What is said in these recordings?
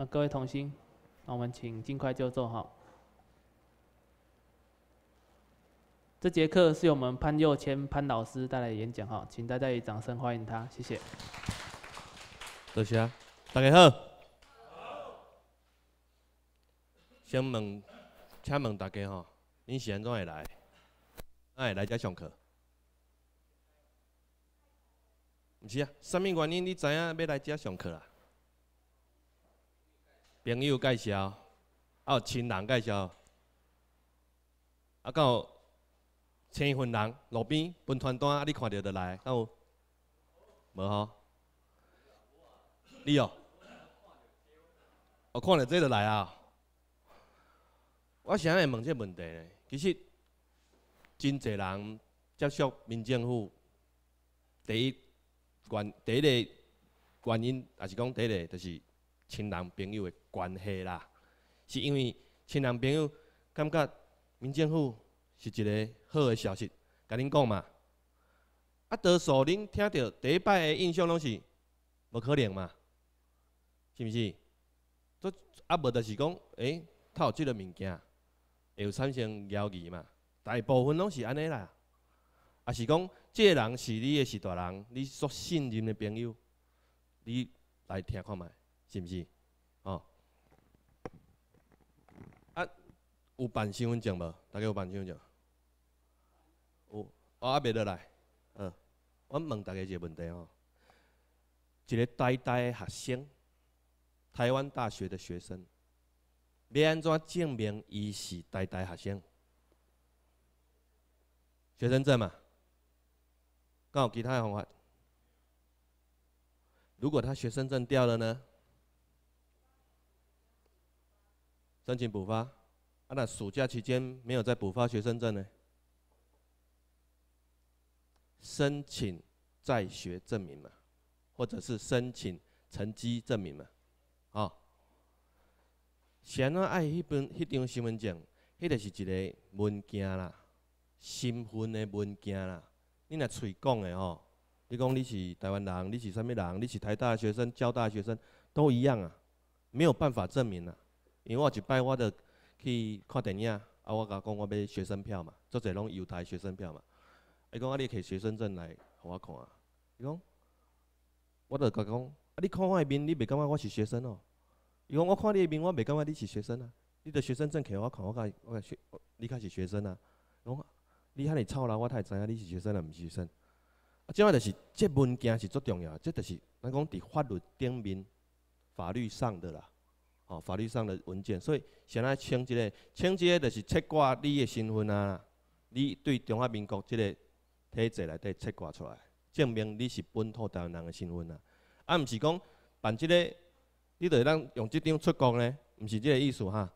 那各位同心，那我们请尽快就坐哈。这节课是由我们潘幼谦潘老师带来演讲哈，请大家以掌声欢迎他，谢谢。多谢，大家好。先问，请问大家哈，您是安怎会来？哎，来这上课？唔是啊，啥物原因你知影要来这上课啊？朋友介绍，啊有亲人介绍，啊到青云人路边分传单，你看到就来，啊有，无吼？你哦，我看到这就来啊！我想尼问这问题呢。其实真侪人接受民政府第一原第一个原因，也是讲第一个就是亲人朋友的。关系啦，是因为亲人朋友感觉民政府是一个好的消息，甲恁讲嘛。啊，多数恁听到第一摆的印象拢是无可能嘛，是毋是？都啊，无就是讲，诶，他有即个物件，会有产生谣言嘛？大部分拢是安尼啦，啊，是讲，即个人是你的是大人，你所信任的朋友，你来听看麦，是毋是？有办身份证无？大家有办身份证？有，我阿袂得来。嗯，我问大家一个问题哦：一个呆呆的学生，台湾大学的学生，要安怎证明伊是呆呆学生？学生证嘛？告其他的方法。如果他学生证掉了呢？申请补发。啊，那暑假期间没有再补发学生证呢？申请在学证明嘛，或者是申请成绩证明嘛，啊？咸啊爱迄本迄张身份证，迄个是一个文件啦，身份的文件啦。你若嘴讲的哦，你讲你是台湾人，你是啥物人？你是台大学生、交大学生都一样啊，没有办法证明啊，因为我一摆我的。去看电影，啊，我甲讲，我买学生票嘛，做者拢犹太学生票嘛。伊讲，啊，汝摕学生证来，互我看。伊讲，我著甲讲，啊，你看我面，你袂感觉我是学生哦。伊讲，我看你面，我袂感觉你是学生啊。你的学生证摕互我看，我伊，我甲学，你才是学生啊。讲，你遐尼臭啦，我太知影你是学生啊，毋是学生。啊，即个著是，即文件是足重要，即著是，咱讲伫法律顶面，法律上的啦。哦，法律上的文件，所以先来请这个请这个就是测挂你的身份啊，你对中华民国这个体制内底测挂出来，证明你是本土台湾人的身份啊。啊，毋是讲办这个，你就会当用这张出国呢，毋是这个意思哈。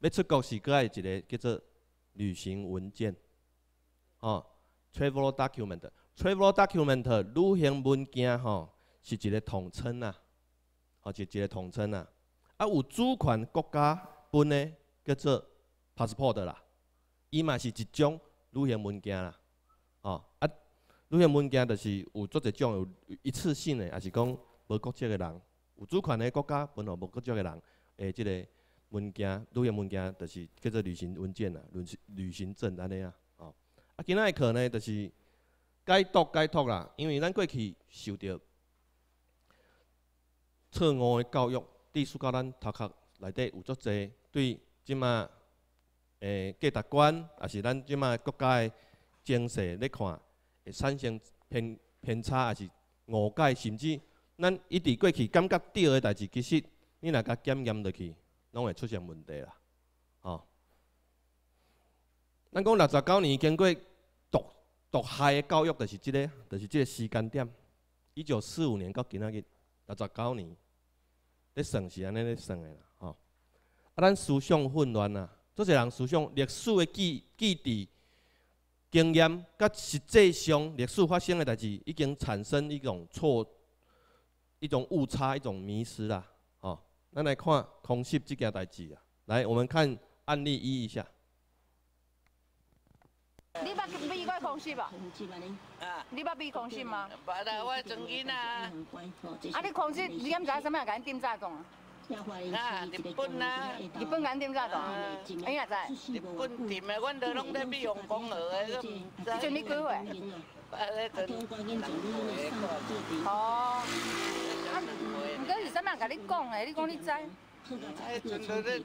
要出国是搁爱一个叫做旅行文件，哦，travel document，travel document 旅行文件吼是一个统称啊，哦，是一个统称啊。啊，有主权国家分的叫做 passport 啦，伊嘛是一种旅行文件啦，哦，啊，旅行文件就是有做一种，有一次性诶，也是讲无国籍的人，有主权的国家分下无国籍的人，诶，即个文件旅行文件就是叫做旅行文件啦，旅行旅行证安尼啊，哦，啊，今日嘅课呢，就是解读解读啦，因为咱过去受着错误的教育。对输到咱头壳内底有足侪对即马诶价值观，也是咱即马国家诶精神咧看，会产生偏偏差，也是误解，甚至咱一直过去感觉对诶代志，其实你若甲检验落去，拢会出现问题啦，吼。咱讲六十九年，经过毒毒害教育，就是即个，就是即个时间点，一九四五年到今仔日六十九年。咧算是安尼咧算诶啦，吼！啊，咱思想混乱啊，做些人思想历史诶记记忆、经验，甲实际上历史发生诶代志，已经产生一种错、一种误差、一种迷失啦，吼！咱来看空袭这件代志啊，来，我们看案例一一下。你去美国空气吧？啊，你捌美国公吗？不啦，我的证啊。啊，你公司你今早什么人讲？啊，日本啊，日本跟店长讲。哎呀，在日本店的，阮都拢在不用讲的，就。这是什么鬼话？啊，哦。啊，唔该，是什啊？甲你讲的，你讲你知。哎，的。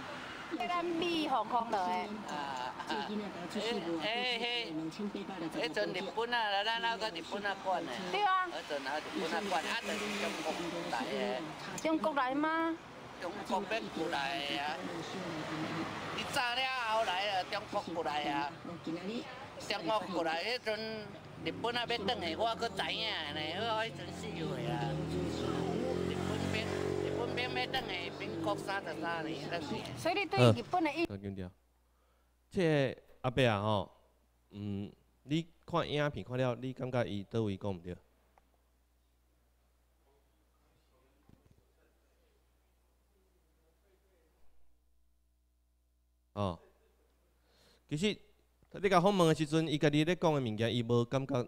对，咱空啊啊，诶诶，迄阵日本啊，咱日本啊管对啊，迄阵日本啊管，是中国来中国来吗？中国过来诶啊！了后来啊，中国过来啊，中国过来，迄阵日本啊要转我搁知影呢，迄阵啊！所以你对阿伯啊吼，嗯，你看影片看了，你感觉伊倒位讲唔着？哦，其实，你甲访问的时阵，伊家己咧讲的物件，伊无感觉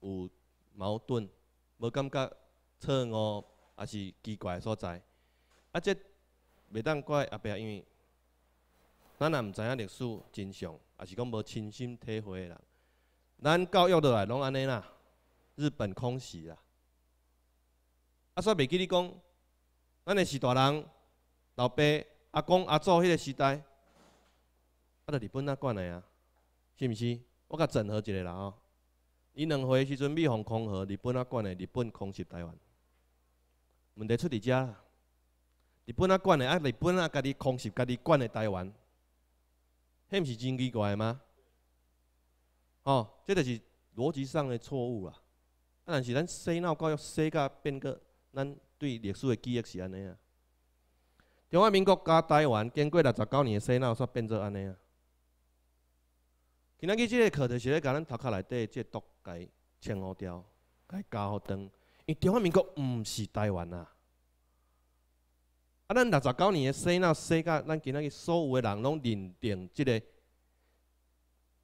有矛盾，无感觉错误，还是奇怪的所在。啊，即袂当怪阿伯，因为咱也毋知影历史真相，也是讲无亲身体会的人。咱教育落来拢安尼啦，日本空袭啦。啊，煞袂记你讲，咱的是大人、老爸、阿公、阿祖迄个时代，啊，就日本啊管的啊，是毋是？我甲整合一个啦吼。伊两回时阵，美、日空袭，日本啊管的，日本空袭台湾。问题出伫遮。日本啊管的，啊日本啊家己控制、家己管的台湾，迄毋是真奇怪吗？哦，这就是逻辑上的错误啦。啊，但是咱洗脑教育、世界变革，咱对历史的记忆是安尼啊。中华民国加台湾，经过六十九年的洗脑，煞变做安尼啊。今仔日即个课就是咧甲咱头壳内底，即个毒解、枪乌伊加互灯。因中华民国毋是台湾啊。啊！咱六十九年诶，世那世界，咱今仔日所有诶人拢认定即个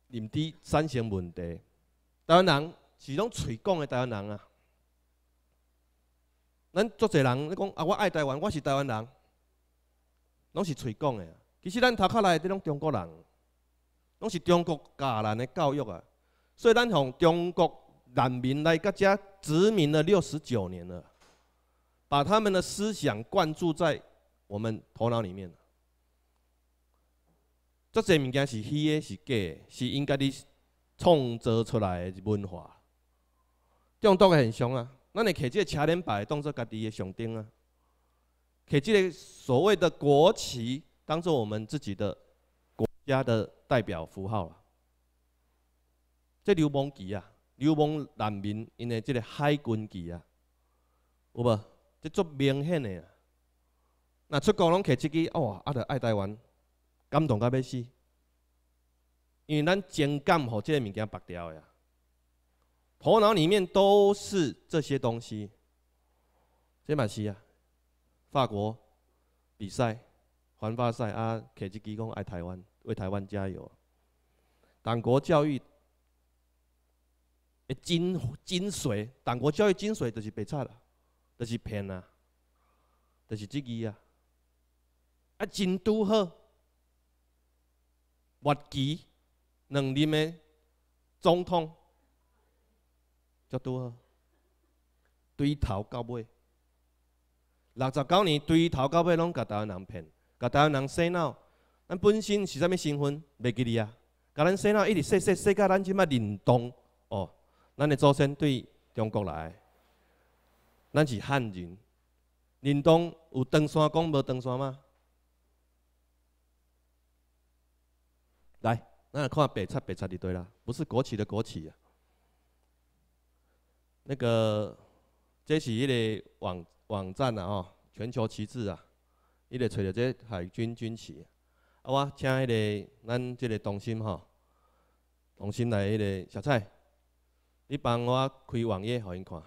认知产生问题。台湾人是拢嘴讲诶，台湾人啊！咱足侪人你讲啊，我爱台湾，我是台湾人，拢是嘴讲诶。其实咱头壳内底拢中国人，拢是中国教人诶教育啊。所以咱从中国人民来各遮殖民了六十九年了，把他们的思想灌注在。我们头脑里面，这些物件是虚的，是假的，是应该你创造出来的文化。动作很像啊，那你企这个车轮摆当做家己的象征啊，企这个所谓的国旗当做我们自己的国家的代表符号啊。这流氓旗啊，流氓难民因为这个海军旗啊，有无？这足明显的啊。那出国拢摕一支哦，啊，着爱台湾，感动到要死。因为咱情感吼即个物件绑掉个呀，头脑里面都是这些东西。即嘛是啊，法国比赛、环法赛啊，摕一支讲爱台湾，为台湾加油。党国教育诶精精髓，党国教育精髓就是白擦啦，就是骗啊，就是即支啊。啊，真拄好，岳奇两任的总统，叫拄好，对头到尾，六十九年对头到尾拢甲台湾人骗，甲台湾人洗脑。咱本身是啥物身份？袂记哩啊！甲咱洗脑一直洗洗洗，教咱即摆认同哦。咱的祖先对中国来，咱是汉人。认同有登山讲无登山吗？来，那看北菜北菜的多啦？不是国企的国企啊，那个这是一个网网站啊吼，全球旗帜啊，伊来找着这海军军旗啊，我请迄个咱这个同心吼，同心来迄个小蔡，你帮我开网页互因看，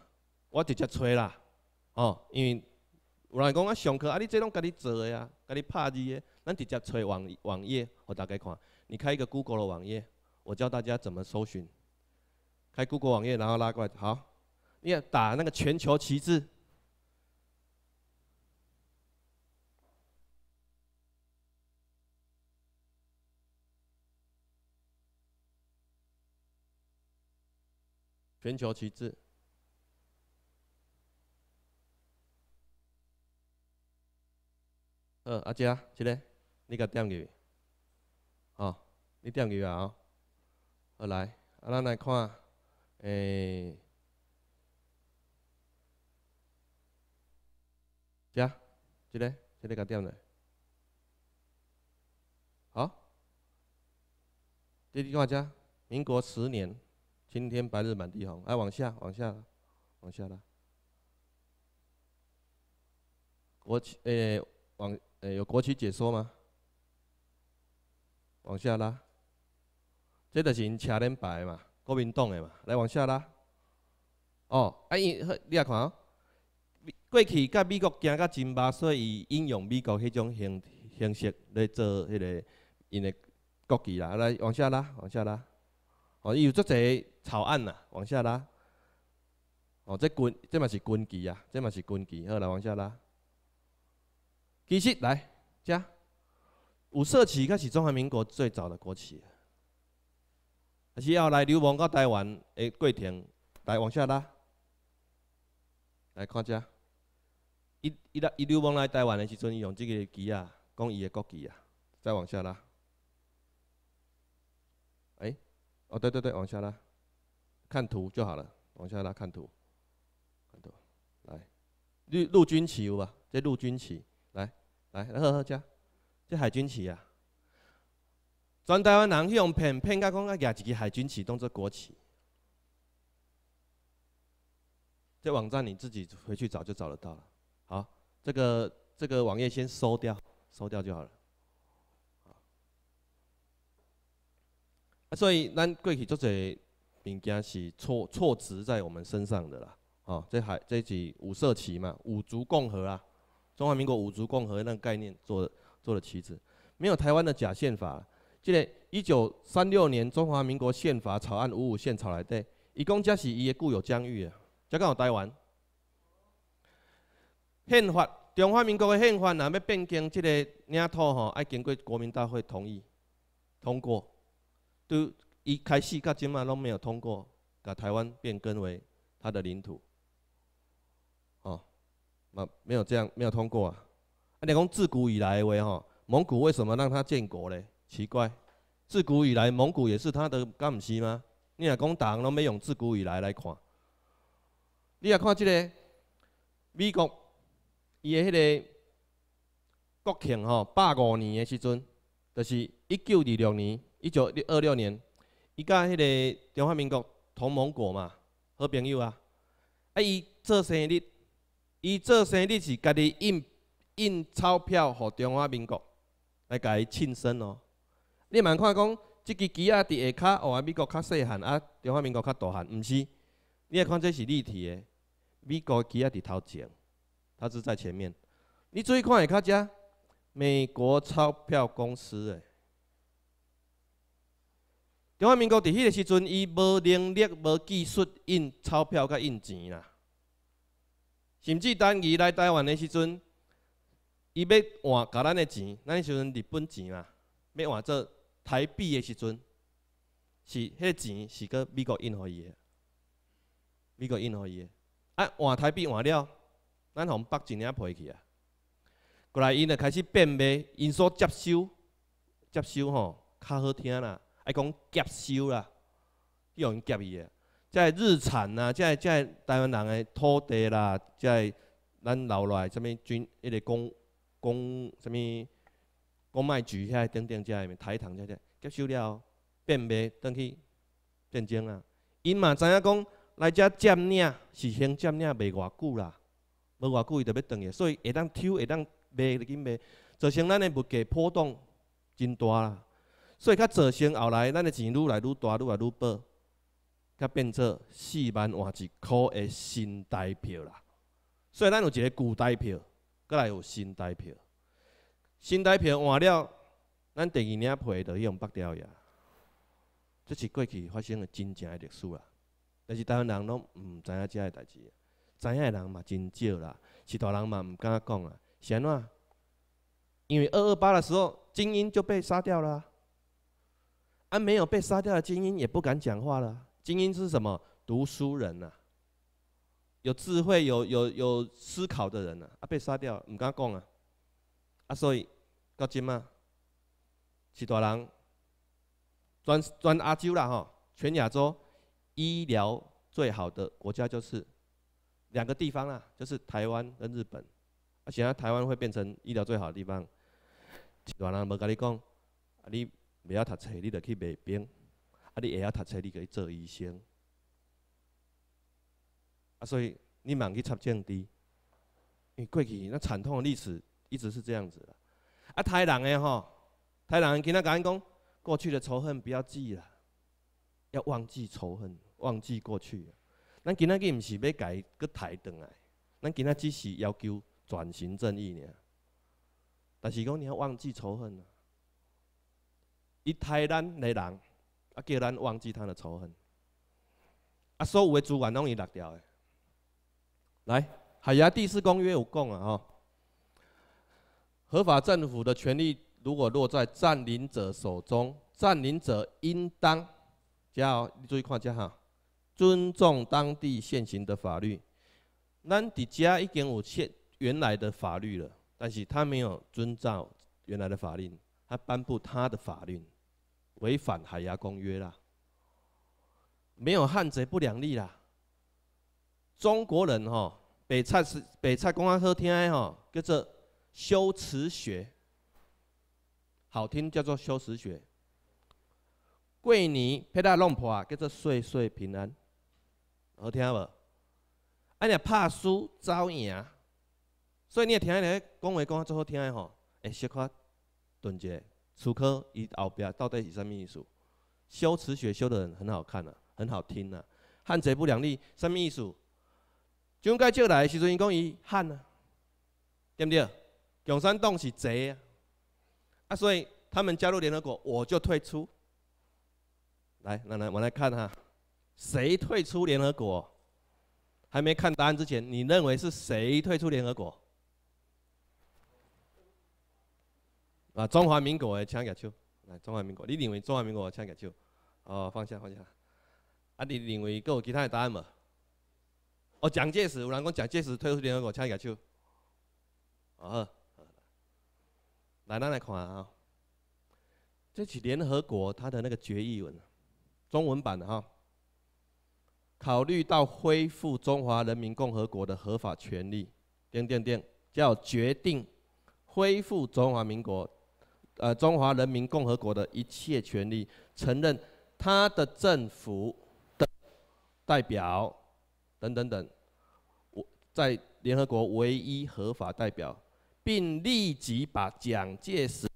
我直接找啦，哦，因为。有人讲，我上课，啊，你这拢，甲你做啊，甲你拍字的，咱直接找网网页，我大家看。你开一个 Google 的网页，我教大家怎么搜寻。开 Google 网页，然后拉过来，好，你要打那个全球旗帜。全球旗帜。呃，阿姐，这个你甲点去？哦，你点去啊？哦，好来，啊，咱来看，诶，姐，这个，这个甲点来？好，这幅画家，民国十年，青天白日满地红。哎，往下，往下，往下啦。我诶，往。诶，有国旗解说吗？往下拉，这著是因车脸牌嘛，国民党诶嘛，来往下拉。哦，啊因，你也看哦，过去甲美国行甲金巴所以应用美国迄种形形式来做迄个因诶国旗啦，来往下拉，往下拉。哦，伊有足侪草案呐，往下拉。哦，这军，这嘛是军旗啊，这嘛是军旗，好，来往下拉。其实来，遮五色旗才是中华民国最早的国旗，但是后来流亡到台湾的桂田来往下拉，来看遮一一来一流亡来台湾的时阵，用这个旗啊，讲伊的国旗啊，再往下拉，哎，哦对对对，往下拉，看图就好了，往下拉看图，看图，来，陆陆军旗有吧，这陆军旗。来来，好好吃。这海军旗啊，全台湾人去用骗骗，讲啊，举一支海军旗当做国旗。这网站你自己回去找就找得到了。好，这个这个网页先收掉，收掉就好了。啊，所以咱过去做这物件是错错植在我们身上的啦。啊，这海这集五色旗嘛，五族共和啊。中华民国五族共和那个概念做做了旗帜，没有台湾的假宪法。这个一九三六年中华民国宪法草案五五宪草来底，一共才是伊的固有疆域啊，才讲有台湾。宪法中华民国的宪法，若要变更这个领土吼，要经过国民大会同意通过，都一开始到今嘛拢没有通过，把台湾变更为他的领土。啊，没有这样，没有通过啊！啊，你讲自古以来为吼，蒙古为什么让他建国嘞？奇怪，自古以来蒙古也是他的敢毋是吗？你若讲，大家拢要用自古以来来看。你若看即个美国，伊的迄个国庆吼，百五年的时阵，就是一九二六年，一九二六年，伊甲迄个中华民国同盟国嘛，好朋友啊。啊，伊做生日。伊做生日是家己印印钞票，予中华民国来家己庆生咯。你茫看讲，即支旗仔伫下骹，哦，美国较细汉，啊，中华民国较大汉，毋是？你也看这是立体的，美国旗仔伫头前，它是在前面。你注意看下骹遮，美国钞票公司诶，中华民国伫迄个时阵，伊无能力、无技术印钞票甲印钱啦。甚至等伊来台湾的时阵，伊要换噶咱的钱，咱时阵日本钱啦，要换做台币的时阵，是迄钱是搁美国印互伊的，美国印互伊的。啊换台币换了，咱互北京领赔去啊，过来因就开始变卖，因所接收，接收吼较好听啦，爱讲接收啦，用接伊的。即日产呐，即即台湾人诶土地啦，即咱留落虾物军，一个公公虾物公卖局遐等等，即下面台糖即下，接收了变卖，转去战争啊。因嘛知影讲来遮占领是先占领，袂偌久啦，无偌久伊就要转去，所以会当抽，会当卖，已去卖。造成咱诶物价波动真大啦，所以较造成后来咱诶钱愈来愈大，愈来愈薄。甲变做四万换一箍的新台票啦，所以咱有一个旧台票，再来有新台票。新台票换了，咱第二年批就用白票呀。这是过去发生真正的历史啦，但是台湾人拢毋知影遮个代志，知影人嘛真少啦，是大人嘛毋敢讲啊。是安怎？因为二二八的时候，精英就被杀掉了，啊，没有被杀掉的精英也不敢讲话了。精英是什么？读书人呐，有智慧、有有有思考的人呐，啊，被杀掉。我敢讲啊，啊，所以到今啊，是大人，专专亚洲啦吼，全亚洲医疗最好的国家就是两个地方啦，就是台湾跟日本。而且啊，台湾会变成医疗最好的地方。大人无跟你讲，啊，你不要读册，你就去卖兵。你也晓读册，你可以做医生。啊，所以你莫去插政治，因为过去那惨痛的历史一直是这样子的。啊，台人诶吼，台人今仔讲讲过去的仇恨不要记了，要忘记仇恨，忘记过去。咱今仔去毋是要改个台转来，咱今仔只是要求转型正义尔。但是讲你要忘记仇恨啊，以台的人。叫咱忘记他的仇恨。啊，所有的主管拢会落掉的。来，海牙第四公约有讲啊吼，合法政府的权利如果落在占领者手中，占领者应当，你注意看这哈，尊重当地现行的法律。咱这家已经有现原来的法律了，但是他没有遵照原来的法令，他颁布他的法令。违反海牙公约啦，没有汉贼不两立啦。中国人吼，北蔡是北蔡公安科听的吼，叫做修辞学，好听叫做修辞学。过年别带弄破，叫做岁岁平安，好听无？安尼怕输遭赢，所以你也听那个讲话讲啊最好听的吼，哎，小夸顿一下。楚科伊后边到底是什么艺术？修辞学修得很很好看了，很好听了。汉贼不两立，生命艺术。蒋介石来的时候，伊讲伊汉啊，对不对？共产党是贼啊，啊，所以他们加入联合国，我就退出。来，来来，我来看哈，谁退出联合国？还没看答案之前，你认为是谁退出联合国？啊，中华民国的抢举手。来，中华民国，你认为中华民国的抢举手。哦，放下，放下。啊，你认为还有其他的答案无？哦，蒋介石，有人讲蒋介石退出联合国，抢举手。哦，好。来，咱来看啊。这是联合国它的那个决议文，中文版的哈。考虑到恢复中华人民共和国的合法权利，点点点，叫决定恢复中华民国。呃，中华人民共和国的一切权利承认他的政府的代表等等等，我在联合国唯一合法代表，并立即把蒋介石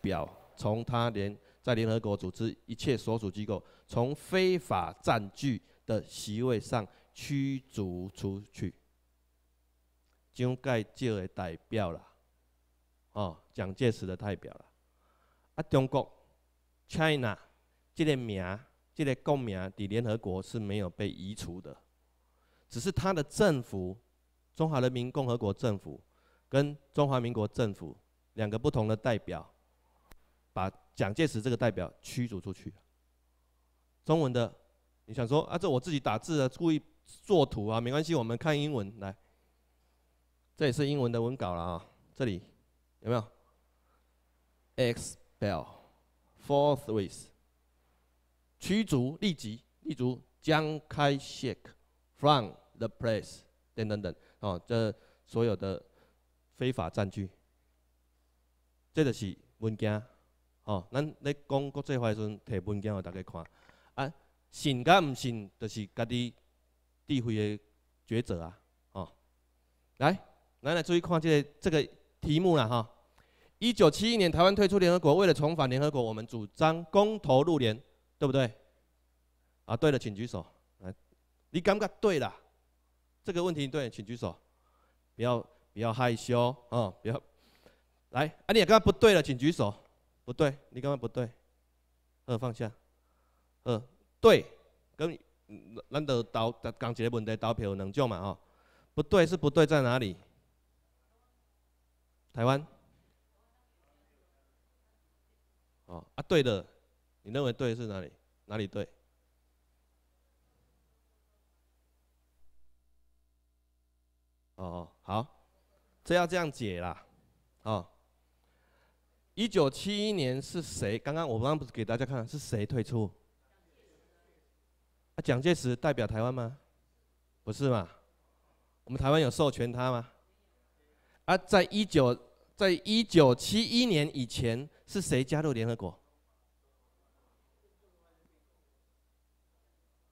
表从他联在联合国组织一切所属机构从非法占据的席位上驱逐出去，蒋介石的代表了，哦，蒋介石的代表了。啊，中国 （China） 这个名、这个国名的联合国是没有被移除的，只是他的政府——中华人民共和国政府跟中华民国政府两个不同的代表，把蒋介石这个代表驱逐出去中文的，你想说啊？这我自己打字啊，故意作图啊，没关系，我们看英文来。这也是英文的文稿了啊，这里有没有？X。Bell, forthwith，驱逐立即，立即将开 shake f r o m the place，等等等，哦，这所有的非法占据，这就是文件，哦，咱你讲国际化的时阵，摕文件给大家看，啊，信甲唔信，就是家己智慧的抉择啊，哦，来，来咱，注意看这个这个题目啦，哈。一九七一年，台湾退出联合国。为了重返联合国，我们主张公投入联，对不对？啊，对的，请举手。来，你感觉对了，这个问题对，请举手。不要不要害羞啊，不要。来，啊，你也刚不对了，请举手。不对，你刚刚不对。呃，放下。呃，对，跟，咱得投，讲一个问题，投票能救嘛？哦，不对，是不对在哪里？台湾？哦啊，对的，你认为对是哪里？哪里对？哦哦，好，这要这样解啦。哦，一九七一年是谁？刚刚我刚刚不是给大家看是谁退出？啊，蒋介石代表台湾吗？不是嘛？我们台湾有授权他吗？啊，在一九，在一九七一年以前。是谁加入联合国？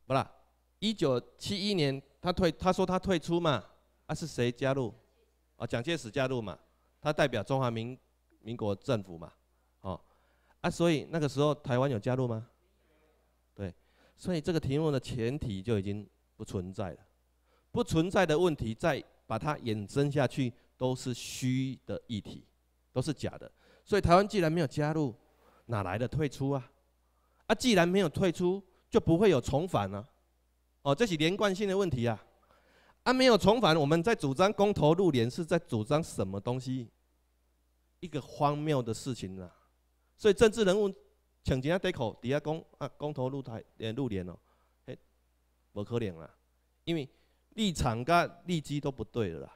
不啦，一九七一年他退，他说他退出嘛。啊，是谁加入？啊，蒋介石加入嘛。他代表中华民民国政府嘛。哦，啊，所以那个时候台湾有加入吗？对，所以这个题目的前提就已经不存在了。不存在的问题，再把它衍生下去，都是虚的议题，都是假的。所以台湾既然没有加入，哪来的退出啊？啊，既然没有退出，就不会有重返了。哦，这是连贯性的问题啊！啊，没有重返，我们在主张公投入联是在主张什么东西？一个荒谬的事情啦！所以政治人物抢著啊，对口底下公啊，公投入台入联哦，哎，不可能啦，因为立场跟利基都不对了啦。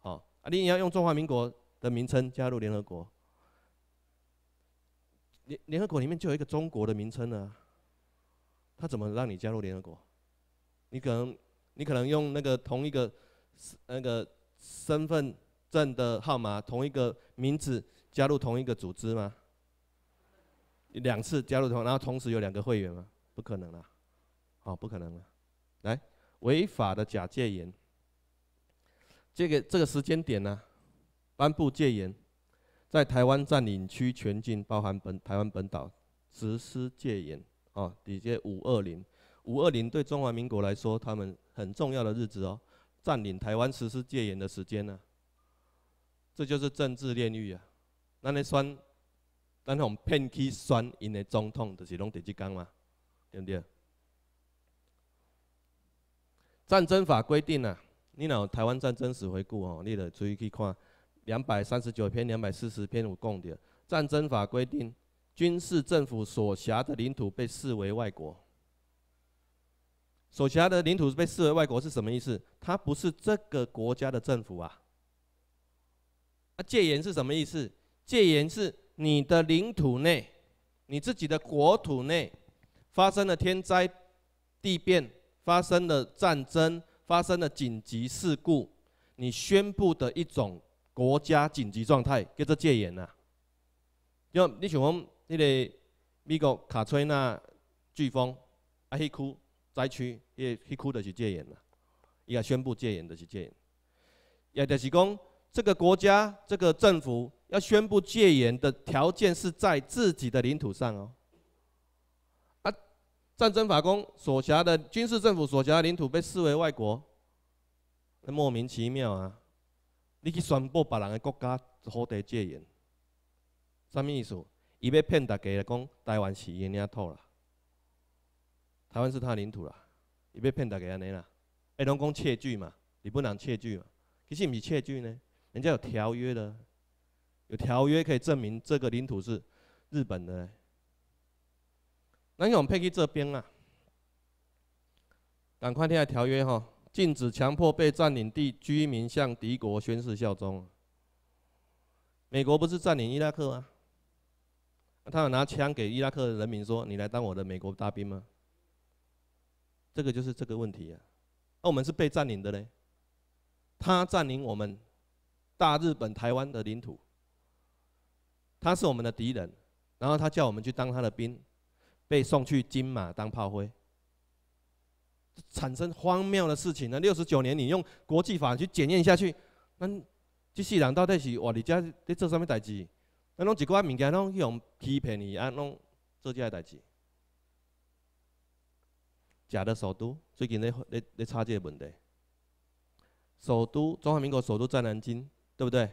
哦，啊，你要用中华民国的名称加入联合国。联联合国里面就有一个中国的名称呢，他怎么让你加入联合国？你可能你可能用那个同一个那个身份证的号码，同一个名字加入同一个组织吗？两次加入同，然后同时有两个会员吗？不可能啊，哦，不可能了。来，违法的假戒严，这个这个时间点呢，颁布戒严。在台湾占领区全境，包含本台湾本岛，实施戒严啊。底下五二零，五二零对中华民国来说，他们很重要的日子哦。占领台湾实施戒严的时间呢？这就是政治炼狱啊。那那酸，那种骗取酸，因的总统，就是拢第几纲嘛？对不对？战争法规定啊，你那台湾战争史回顾哦，你得注意去看。两百三十九篇，两百四十篇，我共的战争法规定，军事政府所辖的领土被视为外国。所辖的领土被视为外国是什么意思？它不是这个国家的政府啊。那戒严是什么意思？戒严是你的领土内，你自己的国土内发生了天灾地变，发生了战争，发生了紧急事故，你宣布的一种。国家紧急状态叫做戒严呐，因为你想讲，迄个美国卡崔娜飓风，啊，迄区灾区，迄迄区的是戒严啦，伊也宣布戒严的是戒严，也就是讲，这个国家这个政府要宣布戒严的条件是在自己的领土上哦，啊，战争法公所辖的军事政府所辖的领土被视为外国，莫名其妙啊。你去宣布别人的国家土地戒严，啥物意思？伊要骗大家来讲台湾是伊的领土啦，台湾是他领土啦，伊要骗大家安尼啦。诶，拢讲窃据嘛？日本人窃据嘛？其实毋是窃据呢，人家有条约的，有条约可以证明这个领土是日本的。那用配去这边啦，赶快听下条约吼。禁止强迫被占领地居民向敌国宣誓效忠。美国不是占领伊拉克吗？他有拿枪给伊拉克人民说：“你来当我的美国大兵吗？”这个就是这个问题。啊。那我们是被占领的嘞，他占领我们大日本台湾的领土，他是我们的敌人，然后他叫我们去当他的兵，被送去金马当炮灰。产生荒谬的事情呢？六十九年，你用国际法去检验下去，那这些人到底是起，哇！你家在做什么代志，那弄一寡物件，弄用欺骗你啊，弄做这些代志。假的首都最近在在在查这个问题。首都中华民国首都在南京，对不对？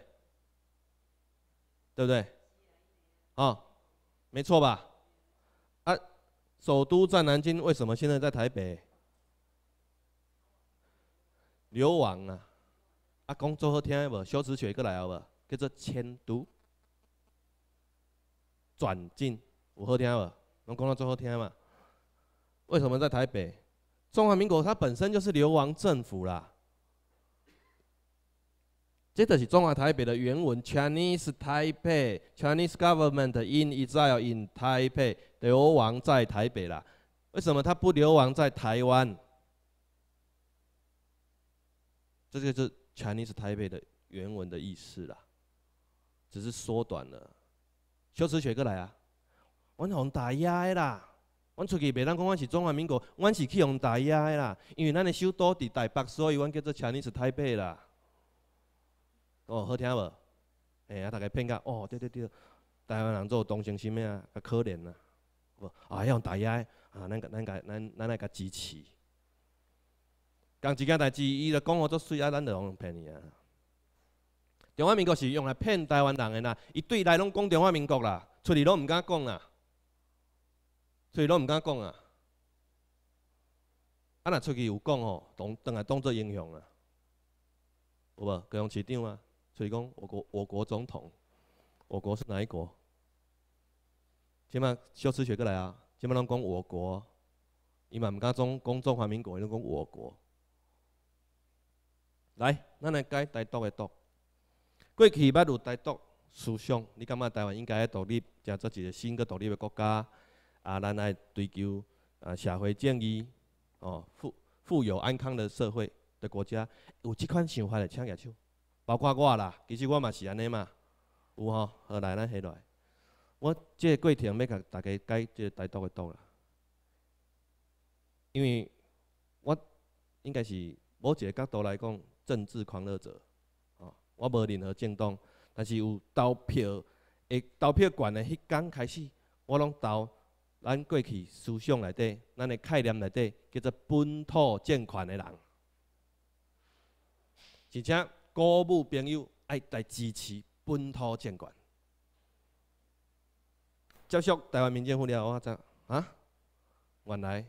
对不对？啊，没错吧？啊，首都在南京，为什么现在在台北？流亡啊！啊，讲做好听无？小辞学过来好无？叫做迁都转进，有好听无？侬讲到最好听嘛？为什么在台北？中华民国它本身就是流亡政府啦。这个是中华台北的原文：Chinese Taipei Chinese Government in Exile in Taipei，流亡在台北啦。为什么它不流亡在台湾？这就是 Chinese Taipei 的原文的意思啦，只是缩短了。修辞学过来啊，我用大雅的啦，我出去袂当讲我是中华民国，我是去用大雅的啦，因为咱的首都伫台北，所以阮叫做 Chinese Taipei 啦。哦，好听无？哎呀，大家骗到，哦，对对对，台湾人做东升什么啊？可怜呐，不，啊要用大雅啊，咱个咱个咱那个支持。共一件代志，伊就讲好做水啊，咱就往骗你啊。中华民国是用来骗台湾人的啦，伊对内拢讲中华民国啦，出去拢毋敢讲啦，出去拢毋敢讲啊。啊，若出去有讲吼，当当来当做英雄啦，有无？江市长啊，出去讲我国我国总统，我国是哪一国？即嘛小耻学过来啊，即嘛拢讲我国，伊嘛毋敢中讲中华民国，伊拢讲我国。来，咱来解台独的独。过去捌有台独思想，你感觉台湾应该要独立，变做一个新个独立的国家。啊，咱来追求啊社会正义，哦富富有安康的社会的国家，有即款想法的，请举手。包括我啦，其实我嘛是安尼嘛，有吼，来咱下来。我即个过程要甲大家解即个台独的独啦，因为我应该是某一个角度来讲。政治狂热者，哦，我无任何政党，但是有投票，诶，投票权的迄天开始，我拢投咱过去思想内底、咱的概念内底叫做本土政权的人，而且歌舞朋友爱来支持本土政权。接续台湾民间互聊，我怎啊？原来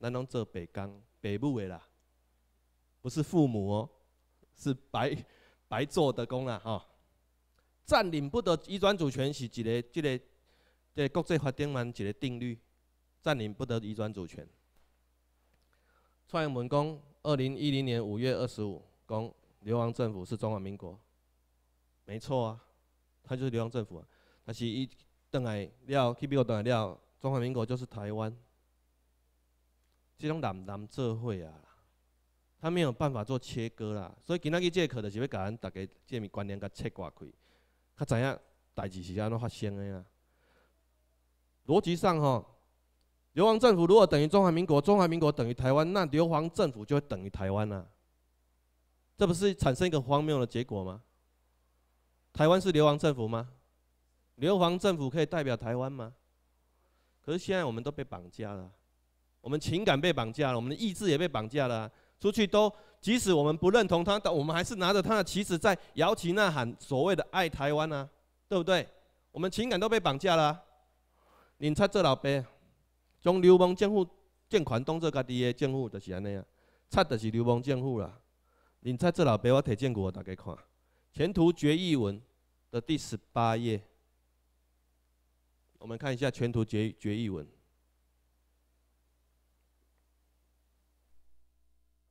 咱拢做白工、白母的啦，不是父母哦。是白白做的工啊！吼占领不得移转主权是一个，这个，这国际法顶面一个定律，占领不得移转主权。创文讲，二零一零年五月二十五公，流亡政府是中华民国，没错啊，他就是流亡政府，啊，但是伊邓来了，去美国邓来了，中华民国就是台湾，这种南南社会啊！他没有办法做切割啦，所以今仔日这课就是要甲咱大家这面观念甲切割开，较知影代志是安怎发生的啊。逻辑上吼，流亡政府如果等于中华民国，中华民国等于台湾，那流亡政府就会等于台湾啦。这不是产生一个荒谬的结果吗？台湾是流亡政府吗？流亡政府可以代表台湾吗？可是现在我们都被绑架了，我们情感被绑架了，我们的意志也被绑架了。出去都，即使我们不认同他，但我们还是拿着他的旗子在摇旗呐喊，所谓的爱台湾啊，对不对？我们情感都被绑架了。你猜做老爸，将流氓政府政权当做家己的政府，就是安尼啊？猜就是流氓政府啦。你猜做老爸，我推荐过大家看《前途决议文》的第十八页，我们看一下《前途决决议文》。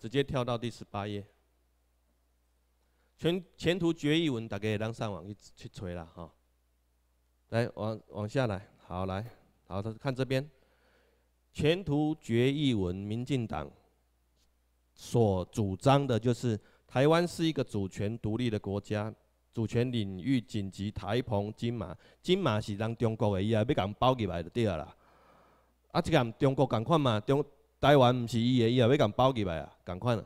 直接跳到第十八页。全前途决议文大家也让上网去去吹啦哈，来往往下来，好来，好的看这边，前途决议文，民进党所主张的就是台湾是一个主权独立的国家，主权领域紧急台澎金马，金马是咱中国而已，要让包起来就对了啦，啊，这个中国共款嘛，中。台湾不是伊个，伊也袂敢包起来啊！赶快啊。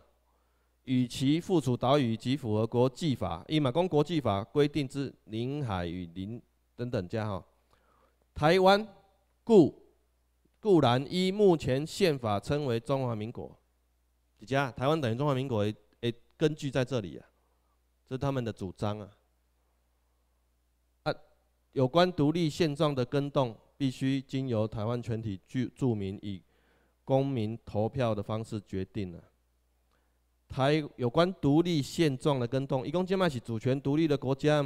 与其附属岛屿及符合国际法、伊嘛公国际法规定之领海与领等等加号，台湾固固然依目前宪法称为中华民国，几家台湾等于中华民国？诶诶，根据在这里啊，这是他们的主张啊。啊，有关独立现状的更动，必须经由台湾全体著著名以。公民投票的方式决定了台有关独立现状的更动。一共即卖是主权独立的国家，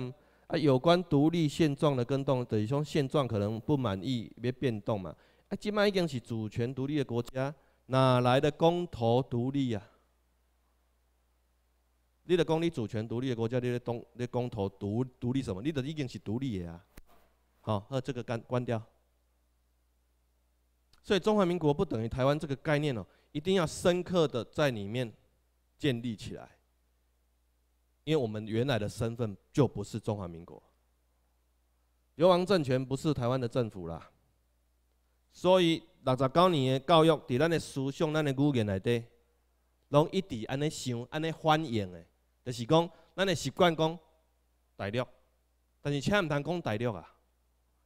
啊，有关独立现状的更动，等于说现状可能不满意，要变动嘛？啊，即卖已经是主权独立的国家，哪来的公投独立呀？你得讲立主权独立的国家，你得公你公投独独立什么？你得已经是独立的呀！好，那这个关关掉。所以中华民国不等于台湾这个概念哦，一定要深刻的在里面建立起来。因为我们原来的身份就不是中华民国，流亡政权不是台湾的政府啦。所以六十九年的教育，伫咱的思想、咱的语言内底，拢一直安尼想、安尼反映的，就是讲咱的习惯讲大陆，但是请唔通讲大陆啊，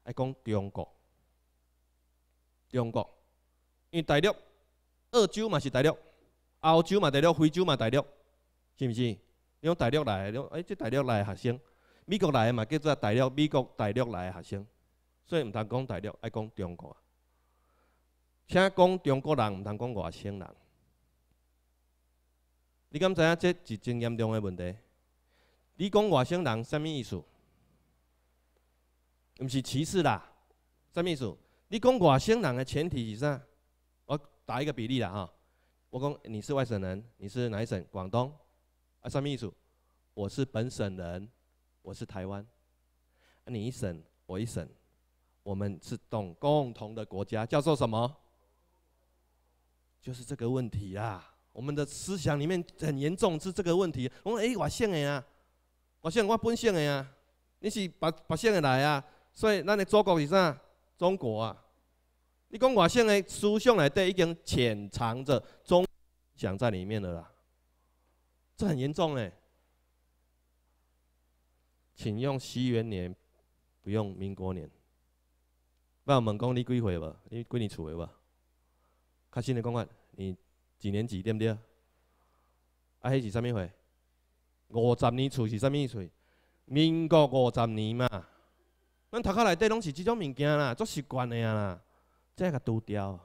爱讲中国。中国，因为大陆、澳洲嘛是大陆、澳洲嘛大陆、非洲嘛大陆，是毋是？你讲大陆来，你讲哎，这大陆来学生，美国来嘛叫做大陆，美国大陆来学生，所以毋通讲大陆，爱讲中国。请讲中国人，毋通讲外省人。你敢知影这是真严重的问题？你讲外省人什物意思？毋是歧视啦，什物意思？你讲我省人的前提是啥？我打一个比例啦，哈！我讲你是外省人，你是哪一省？广东？啊，什么意思？我是本省人，我是台湾。你一省，我一省，我们是懂共同的国家，叫做什么？就是这个问题啊！我们的思想里面很严重是这个问题。我说，哎，我姓的啊，我姓我本省的啊，你是白白姓的来啊，所以咱的祖国是啥？中国啊，你讲外省的思想内底已经潜藏着中想在里面了啦，这很严重哎，请用西元年，不用民国年。那我们公历归回无？你归年厝无？较新的讲法，你几年级对不对？啊，迄是啥物岁？五十年厝是啥物岁？民国五十年嘛。咱头壳内底拢是即种物件啦，做习惯的啊啦，这个拄掉。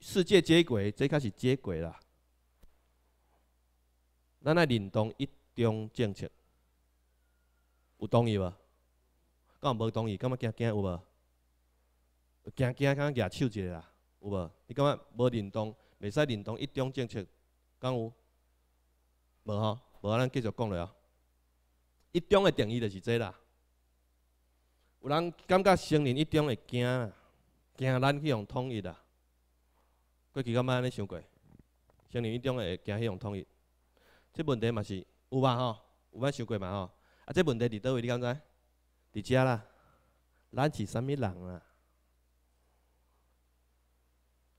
世界接轨，这开始接轨啦。咱爱认同一中政策，有同意无？敢无同意？敢觉惊惊有无？惊惊敢举手一下啦，有无？你感觉无认同，袂使认同一中政策，敢有？无吼，无咱继续讲了啊。一中的定义就是这啦。有人感觉生灵一中会惊，惊咱去用统一啦。过去感觉安尼想过？生灵一中会惊去用统一？这问题嘛是有吧吼，有捌想过嘛吼？啊，这问题伫倒位？你敢知？伫遮啦。咱是啥物人啊？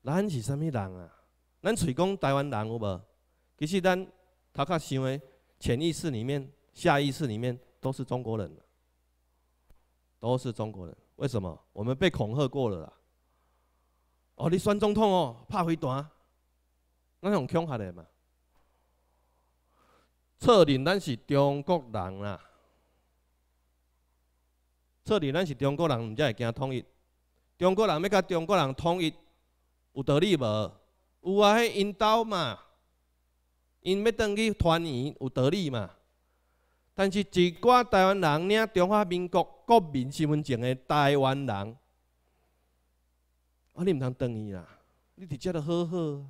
咱是啥物人啊？咱嘴讲台湾人有无？其实咱头壳想的潜意识里面、下意识里面都是中国人。都是中国人，为什么我们被恐吓过了啦？哦，你选总统哦，怕飞单，那种们恐吓的嘛？策底，咱是中国人啊！策底，咱是中国人，唔才会惊统一。中国人要甲中国人统一，有道理无？有啊，迄因兜嘛，因要当去团圆，有道理嘛？但是，一寡台湾人，领中华民国国民身份证的台湾人，啊，你毋通当伊啦！你伫遮都好好，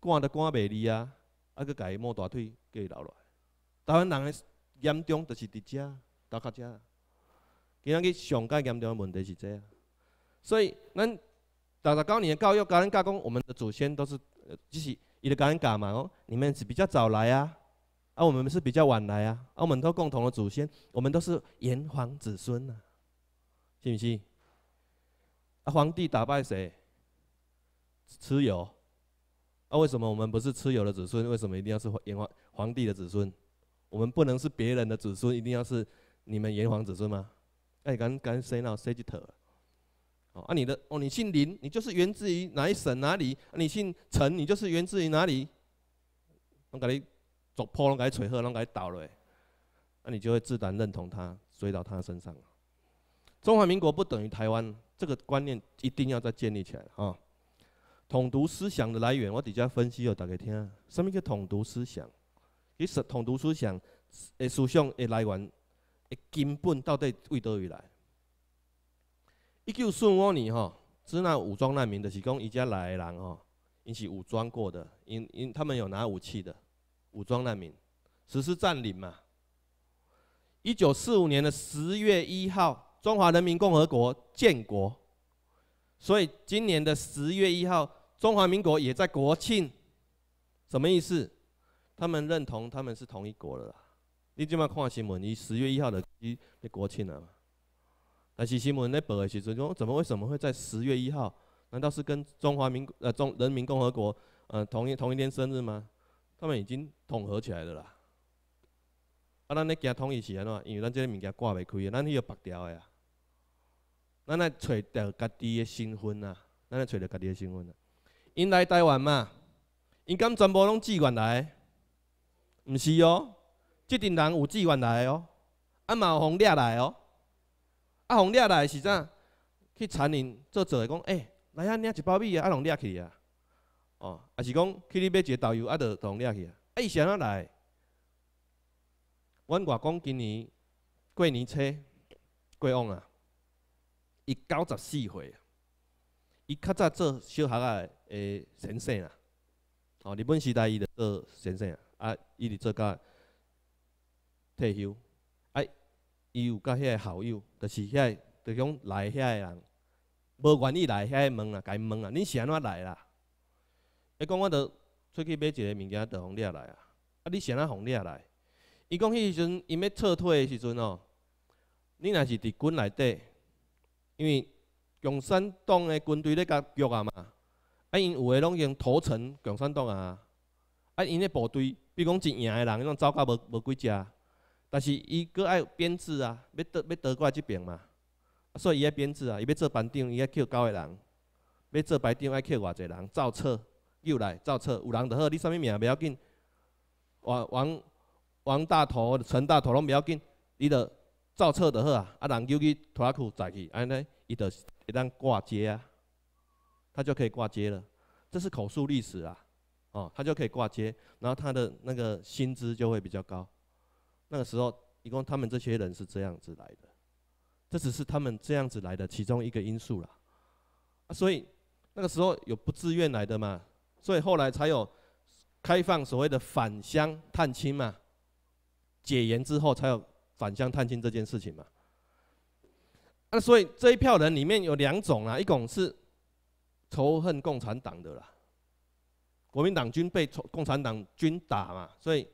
赶都赶袂离啊，啊，佮家摸大腿，计留落。来。台湾人的严重就是伫遮，倒较遮。今仔日上较严重的问题是这啊，所以咱六十九年教育，甲咱加讲，我们的祖先都是呃，就是。你的尴尬嘛哦，你们是比较早来啊，啊我们是比较晚来啊，啊我们都共同的祖先，我们都是炎黄子孙呐，信不信？啊皇帝打败谁？蚩尤，啊，为什么我们不是蚩尤的子孙？为什么一定要是炎黄皇帝的子孙？我们不能是别人的子孙，一定要是你们炎黄子孙吗？哎，刚刚谁闹？谁记特？哦，啊，你的哦，你姓林，你就是源自于哪一省哪里？你姓陈，你就是源自于哪里？龙改你凿坡，龙改哩水河，龙改哩岛嘞，那你就会自然认同他，追到他身上。中华民国不等于台湾，这个观念一定要再建立起来啊！统独思想的来源，我底下分析哦，大家听。什么叫统独思想？其实统独思想的思想的来源，的根本到底为得于来？一九四五年哦，支那武装难民的，是讲伊家来人哦，因是武装过的，因因他们有拿武器的，武装难民实施占领嘛。一九四五年的十月一号，中华人民共和国建国，所以今年的十月一号，中华民国也在国庆，什么意思？他们认同他们是同一国了啦。你即马看新闻，你十月一号的，你国庆啊。啊，新闻咧报的时阵，讲怎么为什么会在十月一号？难道是跟中华民呃中人民共和国呃同一同一天生日吗？他们已经统合起来了。啊，咱咧惊统一是安怎？因为咱即个物件挂袂开，咱迄个白条啊。咱来找到家己的新婚啊！咱来找到家己的新婚啊！因来台湾嘛，因敢全部拢自愿来，毋是哦？即阵人有自愿来哦，啊，马洪掠来哦。阿宏抓来是怎？去餐饮做做，讲哎，来遐领一包米啊，阿宏抓去啊。哦，啊是讲去你买一个导游，阿着同抓去啊。啊伊是安怎来，阮外公今年过年初过往啊，伊九十四岁啊。伊较早做小学啊的先生啊，哦，日本时代伊就做先生啊，啊，伊伫做甲退休。伊有甲遐校友，就是遐，就是讲来遐个人，无愿意来遐问啊，该问啊。恁是安怎来啦？伊讲我着出去买一个物件，着互抓来啊。啊，恁是安怎互抓来？伊讲迄时阵，因要撤退的时阵哦，你若是伫军内底，因为共产党的军队咧甲弱啊嘛，啊因有诶拢用土城共产党啊，啊因个部队，比如讲一营诶人，伊拢走甲无无几只。但是伊佫爱编制啊，要得要得过即边嘛，所以伊爱编制啊，伊要做班长，伊爱吸九诶人，要做排长爱吸偌济人，造册又来，造册，有人就好，你啥物名袂要紧，王王王大头、陈大头拢袂要紧，你着造册就好啊，啊人叫去拖裤载去，安尼伊着会当挂街啊，他就可以挂街了，这是口述历史啊，哦，他就可以挂街，然后他的那个薪资就会比较高。那个时候，一共他们这些人是这样子来的，这只是他们这样子来的其中一个因素了。啊，所以那个时候有不自愿来的嘛，所以后来才有开放所谓的返乡探亲嘛，解严之后才有返乡探亲这件事情嘛。那所以这一票人里面有两种啊，一种是仇恨共产党的啦，国民党军被共共产党军打嘛，所以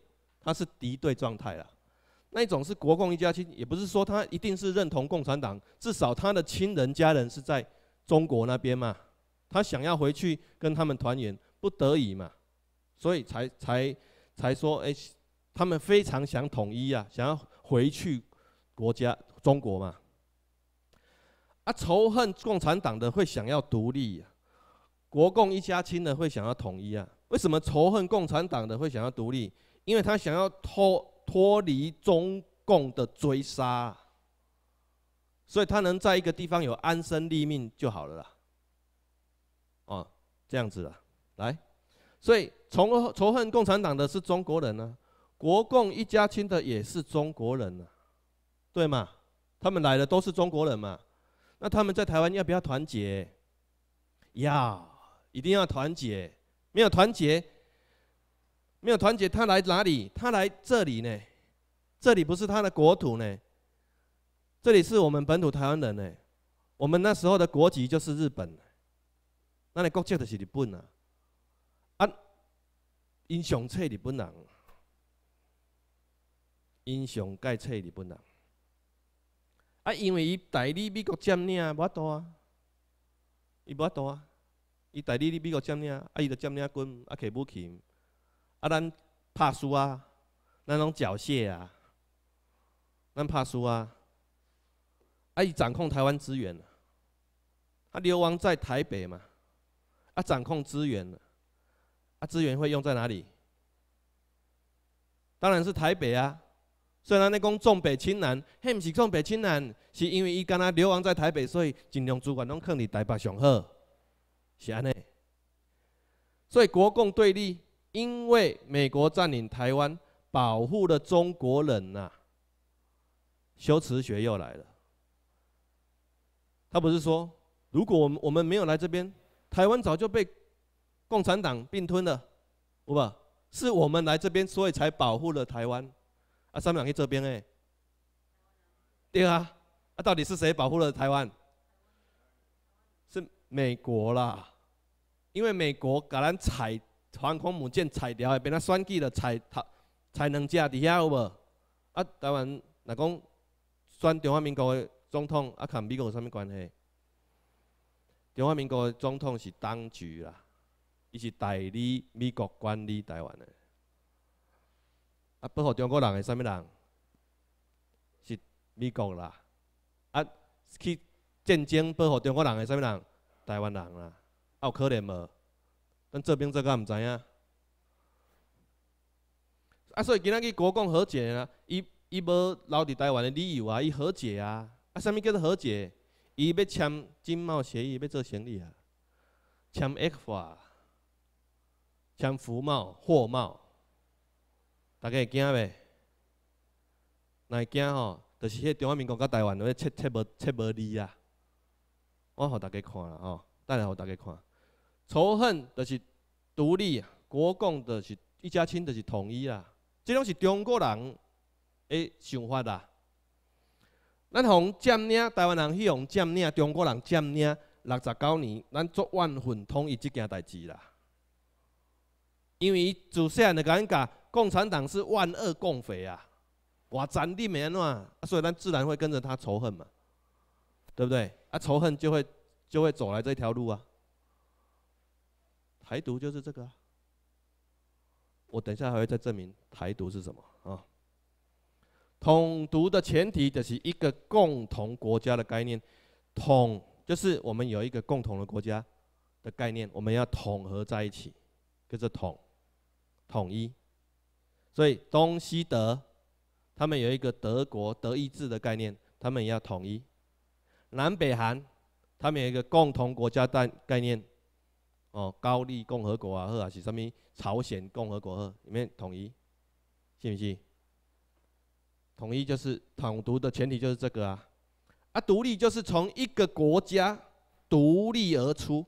他是敌对状态啦。那种是国共一家亲，也不是说他一定是认同共产党，至少他的亲人家人是在中国那边嘛，他想要回去跟他们团圆，不得已嘛，所以才才才说，哎，他们非常想统一啊，想要回去国家中国嘛。啊，仇恨共产党的会想要独立，国共一家亲的会想要统一啊。为什么仇恨共产党的会想要独立？因为他想要偷。脱离中共的追杀，所以他能在一个地方有安身立命就好了啦。哦，这样子啦，来，所以从仇恨共产党的是中国人呢，国共一家亲的也是中国人呢，对吗？他们来的都是中国人嘛，那他们在台湾要不要团结？要，一定要团结，没有团结。没有团结，他来哪里？他来这里呢？这里不是他的国土呢？这里是我们本土台湾人呢？我们那时候的国籍就是日本，那你国籍就是日本啊？啊，英雄册日本人，英雄盖册日本人。啊，因为伊代理美国占领，无法度啊，伊无法啊，伊代理你美国占领，啊，伊就占领军啊，开武器。啊，咱怕输啊，咱拢缴械啊，咱拍怕输啊，啊，伊掌控台湾资源，啊，啊，流亡在台北嘛，啊，掌控资源，啊，啊，资源会用在哪里？当然是台北啊。虽然阿你讲重北轻南，嘿毋是重北轻南，是因为伊敢若流亡在台北，所以尽量主管拢放伫台北上好，是安尼。所以国共对立。因为美国占领台湾，保护了中国人呐。修辞学又来了。他不是说，如果我们我们没有来这边，台湾早就被共产党并吞了，不？是我们来这边，所以才保护了台湾。啊，三两亿这边哎，对啊。啊，到底是谁保护了台湾？是美国啦，因为美国敢来踩。航空母舰裁掉，变啊选举了裁裁两架，伫遐有无？啊，台湾若讲选中华民国的总统，啊，共美国有啥物关系？中华民国的总统是当局啦，伊是代理美国管理台湾的。啊，保护中国人的是啥物人？是美国啦。啊，去战争保护中国人的是啥物人？台湾人啦。啊，有可能无？咱这边这个唔知影，啊，所以今仔日国共和解啊，伊伊要留伫台湾的理由啊，伊和解啊，啊，啥物叫做和解？伊要签经贸协议，要做生意啊，签 FTA，签服贸、货贸，大家会惊袂？若会惊吼，就是迄中华民国甲台湾要七七无七无二啊，我互大家看啦吼，带来互大家看。仇恨就是独立，国共就是一家亲，就是统一啦。这种是中国人诶想法啦。咱从占领台湾人去，从占领中国人占领六十九年，咱做万分统一这件代志啦。因为祖先的尴尬，共产党是万恶共匪啊，话斩地没安怎，所以咱自然会跟着他仇恨嘛，对不对？啊，仇恨就会就会走来这条路啊。台独就是这个，我等一下还会再证明台独是什么啊？统独的前提就是一个共同国家的概念，统就是我们有一个共同的国家的概念，我们要统合在一起，就是统，统一。所以东西德，他们有一个德国、德意志的概念，他们也要统一；南北韩，他们有一个共同国家概概念。哦，高丽共和国啊，或者是什么朝鲜共和国呵，里面统一，信不信？统一就是统独的前提，就是这个啊。啊，独立就是从一个国家独立而出。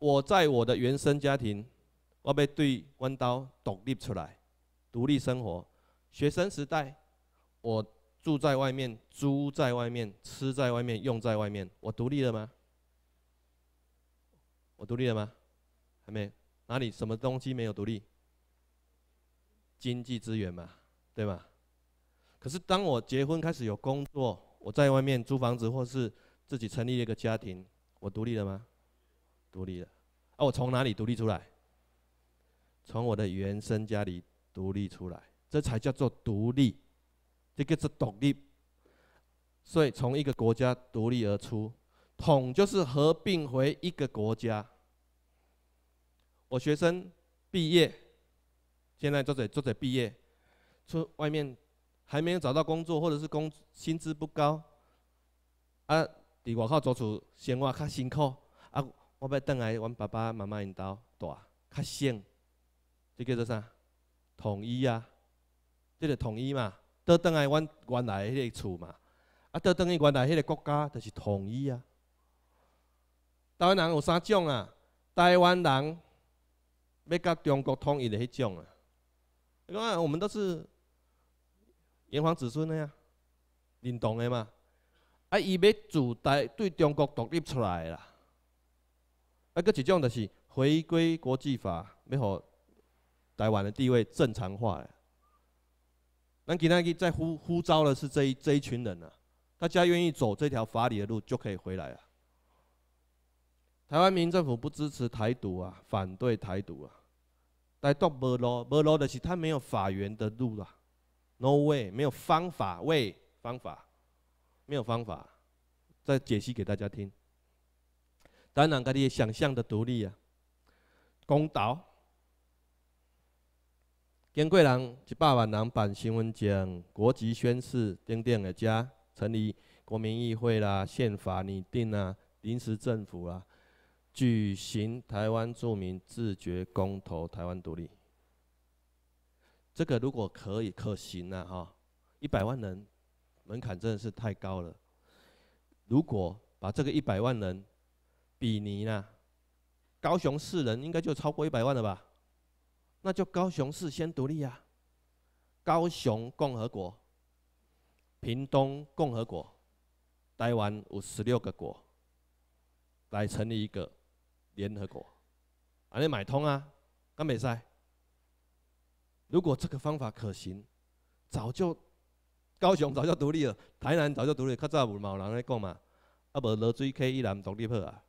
我在我的原生家庭，我被对弯刀独立出来，独立生活。学生时代，我住在外面，租在外面，吃在外面，用在外面，我独立了吗？我独立了吗？还没，哪里什么东西没有独立？经济资源嘛，对吧？可是当我结婚开始有工作，我在外面租房子或是自己成立一个家庭，我独立了吗？独立了。哦，我从哪里独立出来？从我的原生家里独立出来，这才叫做独立，这个是独立。所以从一个国家独立而出，统就是合并回一个国家。我学生毕业，现在做者做者毕业，出外面还没有找到工作，或者是工薪资不高，啊，伫外口租厝生活较辛苦，啊，我要倒来阮爸爸妈妈因兜住，较省，这叫做啥统一啊，即个统一嘛，倒倒来阮原来迄个厝嘛，啊，倒倒来原来迄个国家就是统一啊，台湾人有三种啊，台湾人。要甲中国统一的迄种啊，你啊，我们都是炎黄子孙的呀，认同的嘛。啊，伊要主台对中国独立出来啦。啊，佫一种就是回归国际法，要互台湾的地位正常化。咱今仔日在呼呼召的是这一这一群人啊，大家愿意走这条法理的路，就可以回来啊。台湾民政府不支持台独啊，反对台独啊。台独没路，没路的是他没有法源的路了，no way，没有方法，way 方法，没有方法。再解析给大家听。当然，跟你想象的独立啊，公道。金贵人一百万人办新闻奖，国籍宣誓，订订了家，成立国民议会啦，宪法拟定啦，临时政府啊。举行台湾著名自觉公投台湾独立，这个如果可以可行呢？哈，一百万人，门槛真的是太高了。如果把这个一百万人，比拟呢，高雄市人应该就超过一百万了吧？那就高雄市先独立呀，高雄共和国，屏东共和国，台湾五十六个国，来成立一个。联合国，啊，你买通啊，干袂使？如果这个方法可行，早就高雄早就独立了，台南早就独立，较早有某人咧讲嘛，啊，无罗水 K 一男独立去啊，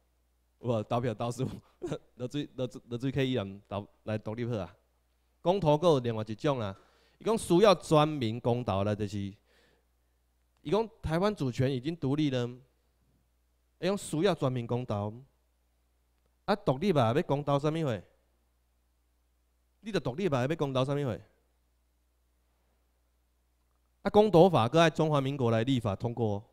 有无？投票倒数，罗水罗水罗水 K 一男投来独立去啊。公投阁有另外一种啊，伊讲需要全民公投啦，就是伊讲台湾主权已经独立了，伊讲需要全民公投。啊！独立吧，要讲到什么会？你著独立吧，要讲到什么会？啊！公投法搁爱中华民国来立法通过，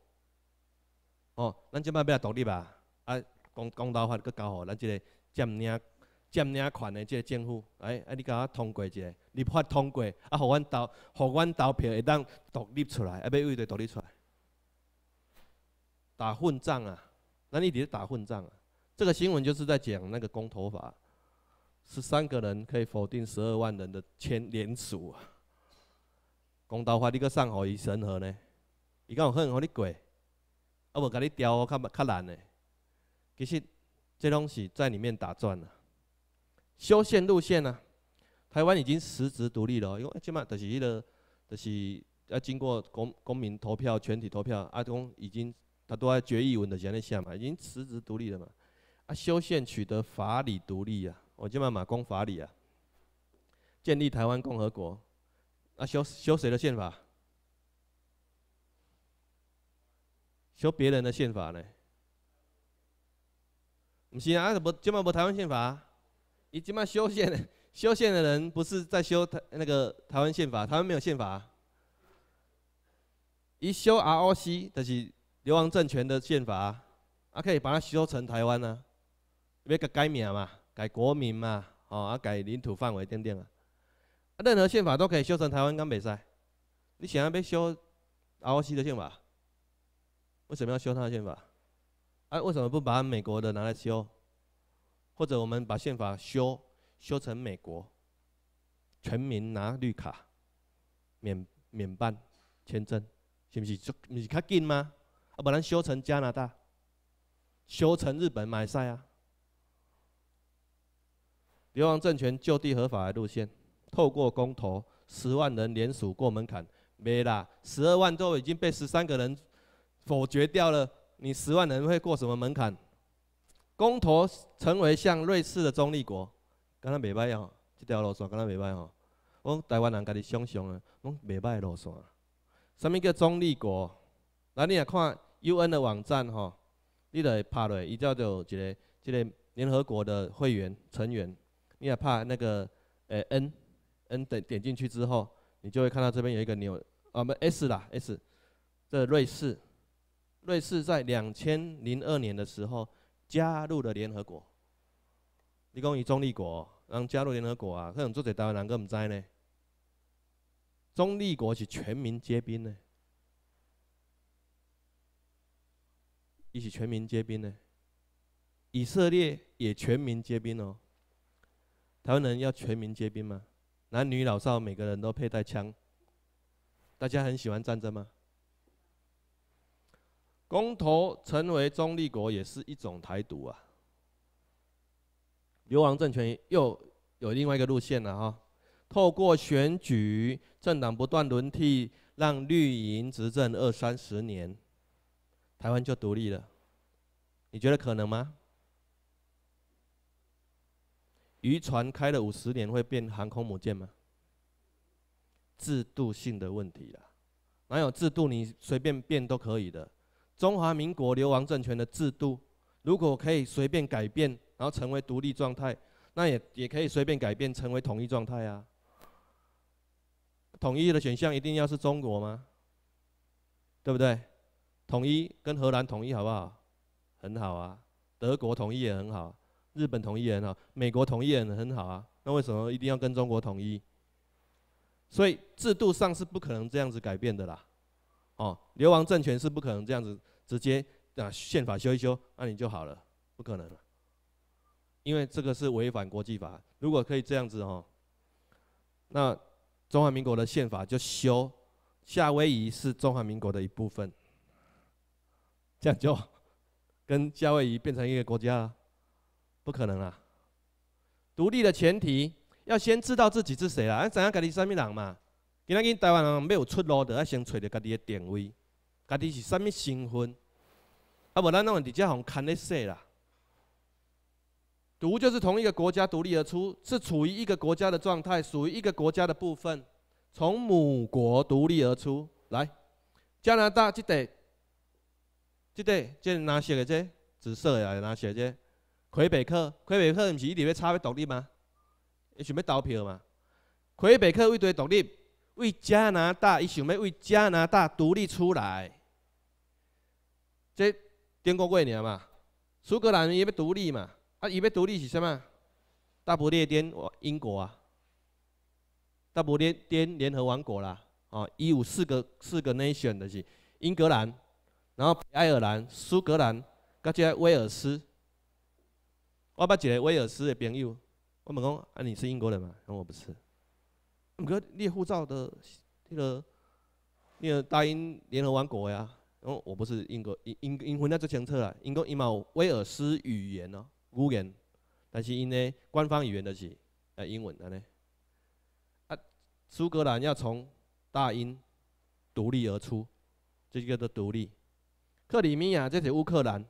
哦，咱即摆要来独立啊！啊！公公投法搁交互咱即个占领占领权的即个政府，哎，啊！你甲我通过一下立法通过，啊，互阮投互阮投票会当独立出来，啊，要为著独立出来，打混战啊！咱一直打混战啊！这个新闻就是在讲那个公投法，十三个人可以否定十二万人的签联署啊。公投法你搁上何以审核呢？伊讲很好你过，啊无甲你调较较难的。其实这东西在里面打转啊，修宪路线啊，台湾已经辞职独立了，因为这嘛就是伊的，就是要经过公公民投票、全体投票，啊讲已经他都还决议文就先咧写嘛，已经辞职独立了嘛。啊！修宪取得法理独立呀！我今嘛马公法理啊，建立台湾共和国。啊，修修谁的宪法？修别人的宪法呢？不是啊？怎么今嘛不台湾宪法？你今嘛修宪修宪的人不是在修台那个台湾宪法？台湾没有宪法。一修 ROC 就是流亡政权的宪法，啊，可以把它修成台湾呢？要改改名嘛，改国名嘛，吼啊改领土范围等等啊。任何宪法都可以修成台湾，敢袂使？你想要修 R O C 的宪法？为什么要修他的宪法？哎，为什么不把美国的拿来修？或者我们把宪法修修成美国，全民拿绿卡，免免办签证，是不是就不是较紧吗？啊，不然修成加拿大，修成日本，买塞啊？流亡政权就地合法的路线，透过公投，十万人联署过门槛，没啦，十二万都已经被十三个人否决掉了。你十万人会过什么门槛？公投成为像瑞士的中立国，刚刚袂歹哦，即条路线刚刚袂歹哦，我台湾人家己想象的，拢袂歹的路线。啥物叫中立国？那你也看 U N 的网站吼，你来拍落，伊叫做一个一个联合国的会员成员。你也怕那个，诶，N，N 点点进去之后，你就会看到这边有一个纽，啊、不，S 啦，S，这瑞士，瑞士在两千零二年的时候加入了联合国。你讲以中立国，然后加入联合国啊，可能做台湾人个唔知呢。中立国是全民皆兵呢，一起全民皆兵呢。以色列也全民皆兵哦。台湾人要全民皆兵吗？男女老少每个人都佩戴枪？大家很喜欢战争吗？公投成为中立国也是一种台独啊。流亡政权又有另外一个路线了啊，透过选举，政党不断轮替，让绿营执政二三十年，台湾就独立了。你觉得可能吗？渔船开了五十年会变航空母舰吗？制度性的问题啦，哪有制度你随便变都可以的？中华民国流亡政权的制度，如果可以随便改变，然后成为独立状态，那也也可以随便改变成为统一状态啊。统一的选项一定要是中国吗？对不对？统一跟荷兰统一好不好？很好啊，德国统一也很好。日本同意人好，美国同意人很好啊，那为什么一定要跟中国统一？所以制度上是不可能这样子改变的啦，哦，流亡政权是不可能这样子直接啊宪法修一修，那你就好了，不可能，因为这个是违反国际法。如果可以这样子哦，那中华民国的宪法就修，夏威夷是中华民国的一部分，这样就跟夏威夷变成一个国家。不可能啦！独立的前提要先知道自己是谁啦，啊，知样？家己什么人嘛？今天台湾人没有出路的，要先找着家己的定位，家己是什么身份？啊，无咱拢种直接往看那些啦。独就是同一个国家独立而出，是处于一个国家的状态，属于一个国家的部分，从母国独立而出来。加拿大这块，这块这哪色的？这紫色的还写的这的？魁北克，魁北克毋是一直要插要独立吗？伊想要投票嘛？魁北克为底独立？为加拿大，伊想要为加拿大独立出来。这英国也嘛，苏格兰伊要独立嘛？啊，伊要独立是啥物？大不列颠英国啊，大不列颠联合王国啦。哦，一五四个四个 nation 的是英格兰，然后北爱尔兰、苏格兰、即个威尔斯。我捌一个威尔斯的朋友，我问讲，啊你是英国人吗？然后我不是，你过你护照的，那个那个大英联合王国呀，然后我不是英国英英，文家最清楚啦。英国伊嘛有威尔斯语言哦，语言，但是伊呢官方语言的是呃英文的呢。啊，苏格兰要从大英独立而出，这就叫做独立。克里米亚这是乌克兰。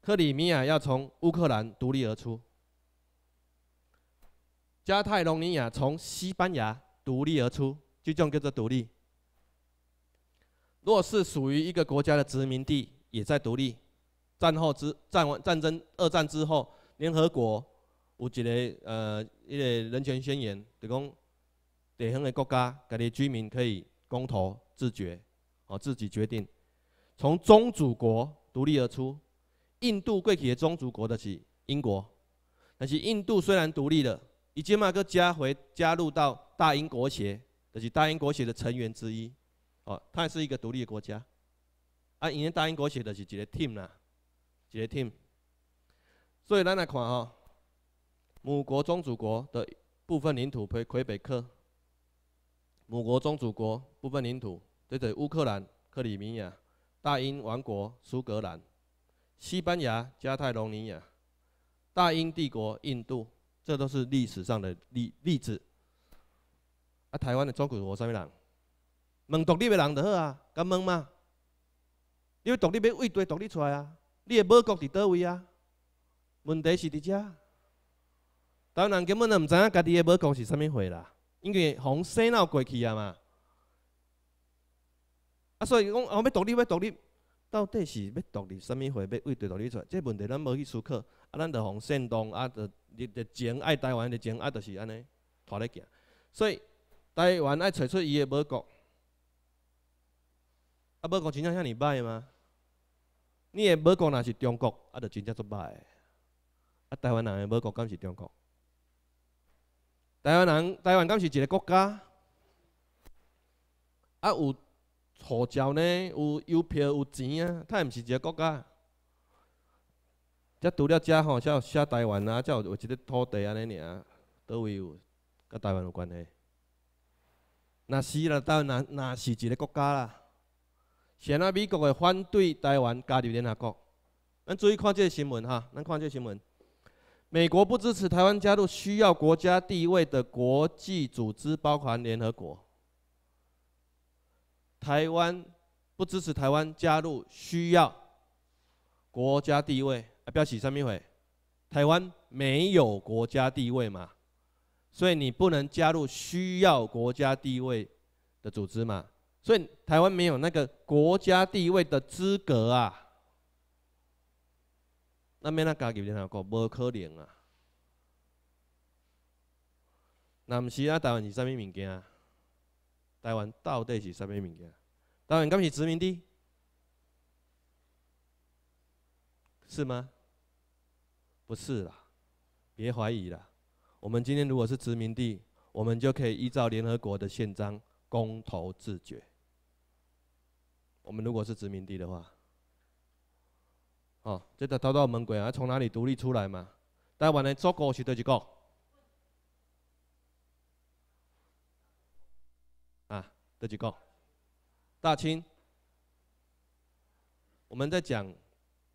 克里米亚要从乌克兰独立而出，加泰隆尼亚从西班牙独立而出，就这样叫做独立。若是属于一个国家的殖民地，也在独立。战后之战，完战争二战之后，联合国有一个呃一个人权宣言，就讲地方的国家，家的居民可以公投自决，哦自己决定，从中主国独立而出。印度贵去的宗主国的是英国，但是印度虽然独立了，以即嘛个加回加入到大英国协，就是大英国协的成员之一，哦，它也是一个独立的国家。啊，以前大英国协的是一个 team 啦，一个 team。所以咱来看啊，母国宗主国的部分领土魁魁北克，母国宗主国部分领土，对对，乌克兰克里米亚，大英王国苏格兰。西班牙、加泰隆尼亚、大英帝国、印度，这都是历史上的例例子。啊，台湾的祖国有啥物人？问独立的人就好啊，敢问吗？你为独立，要为对独立出来啊！你的母国伫倒位啊？问题是伫遮，台湾人根本都毋知影家己的母国是啥物事啦，因为从洗脑过去啊嘛。啊，所以讲后尾独立，要独立。到底是要独立，甚物货要为对立你来，这问题咱无去思考，啊，咱着互煽动，啊，着热热情爱台湾热情，啊，着是安尼拖咧行。所以台湾爱找出伊的美国，啊，美国真正遐尔歹吗？你个美国若是中国，啊，着真正足歹。啊，台湾人的美国敢是中国？台湾人台湾敢是一个国家？啊有？护照呢有邮票有钱啊，它毋是一个国家。即除了遮吼，再有写台湾啊，再有一个土地安尼尔，都位有甲台湾有关系。那是啦，台湾那是一个国家啦。现在美国会反对台湾加入联合国。咱注意看这个新闻哈，咱看这个新闻。美国不支持台湾加入需要国家地位的国际组织，包含联合国。台湾不支持台湾加入，需要国家地位啊！不要起三米会，台湾没有国家地位嘛，所以你不能加入需要国家地位的组织嘛，所以台湾没有那个国家地位的资格啊。那没那家己那个无可能啊。那不是啊，台湾是啥咪物件啊？台湾到底是啥物物件？台湾刚是殖民地，是吗？不是啦，别怀疑啦。我们今天如果是殖民地，我们就可以依照联合国的宪章公投自决。我们如果是殖民地的话，哦，这都逃到蛮鬼啊！从哪里独立出来嘛？台湾呢？早是去几个？的几个？大清，我们在讲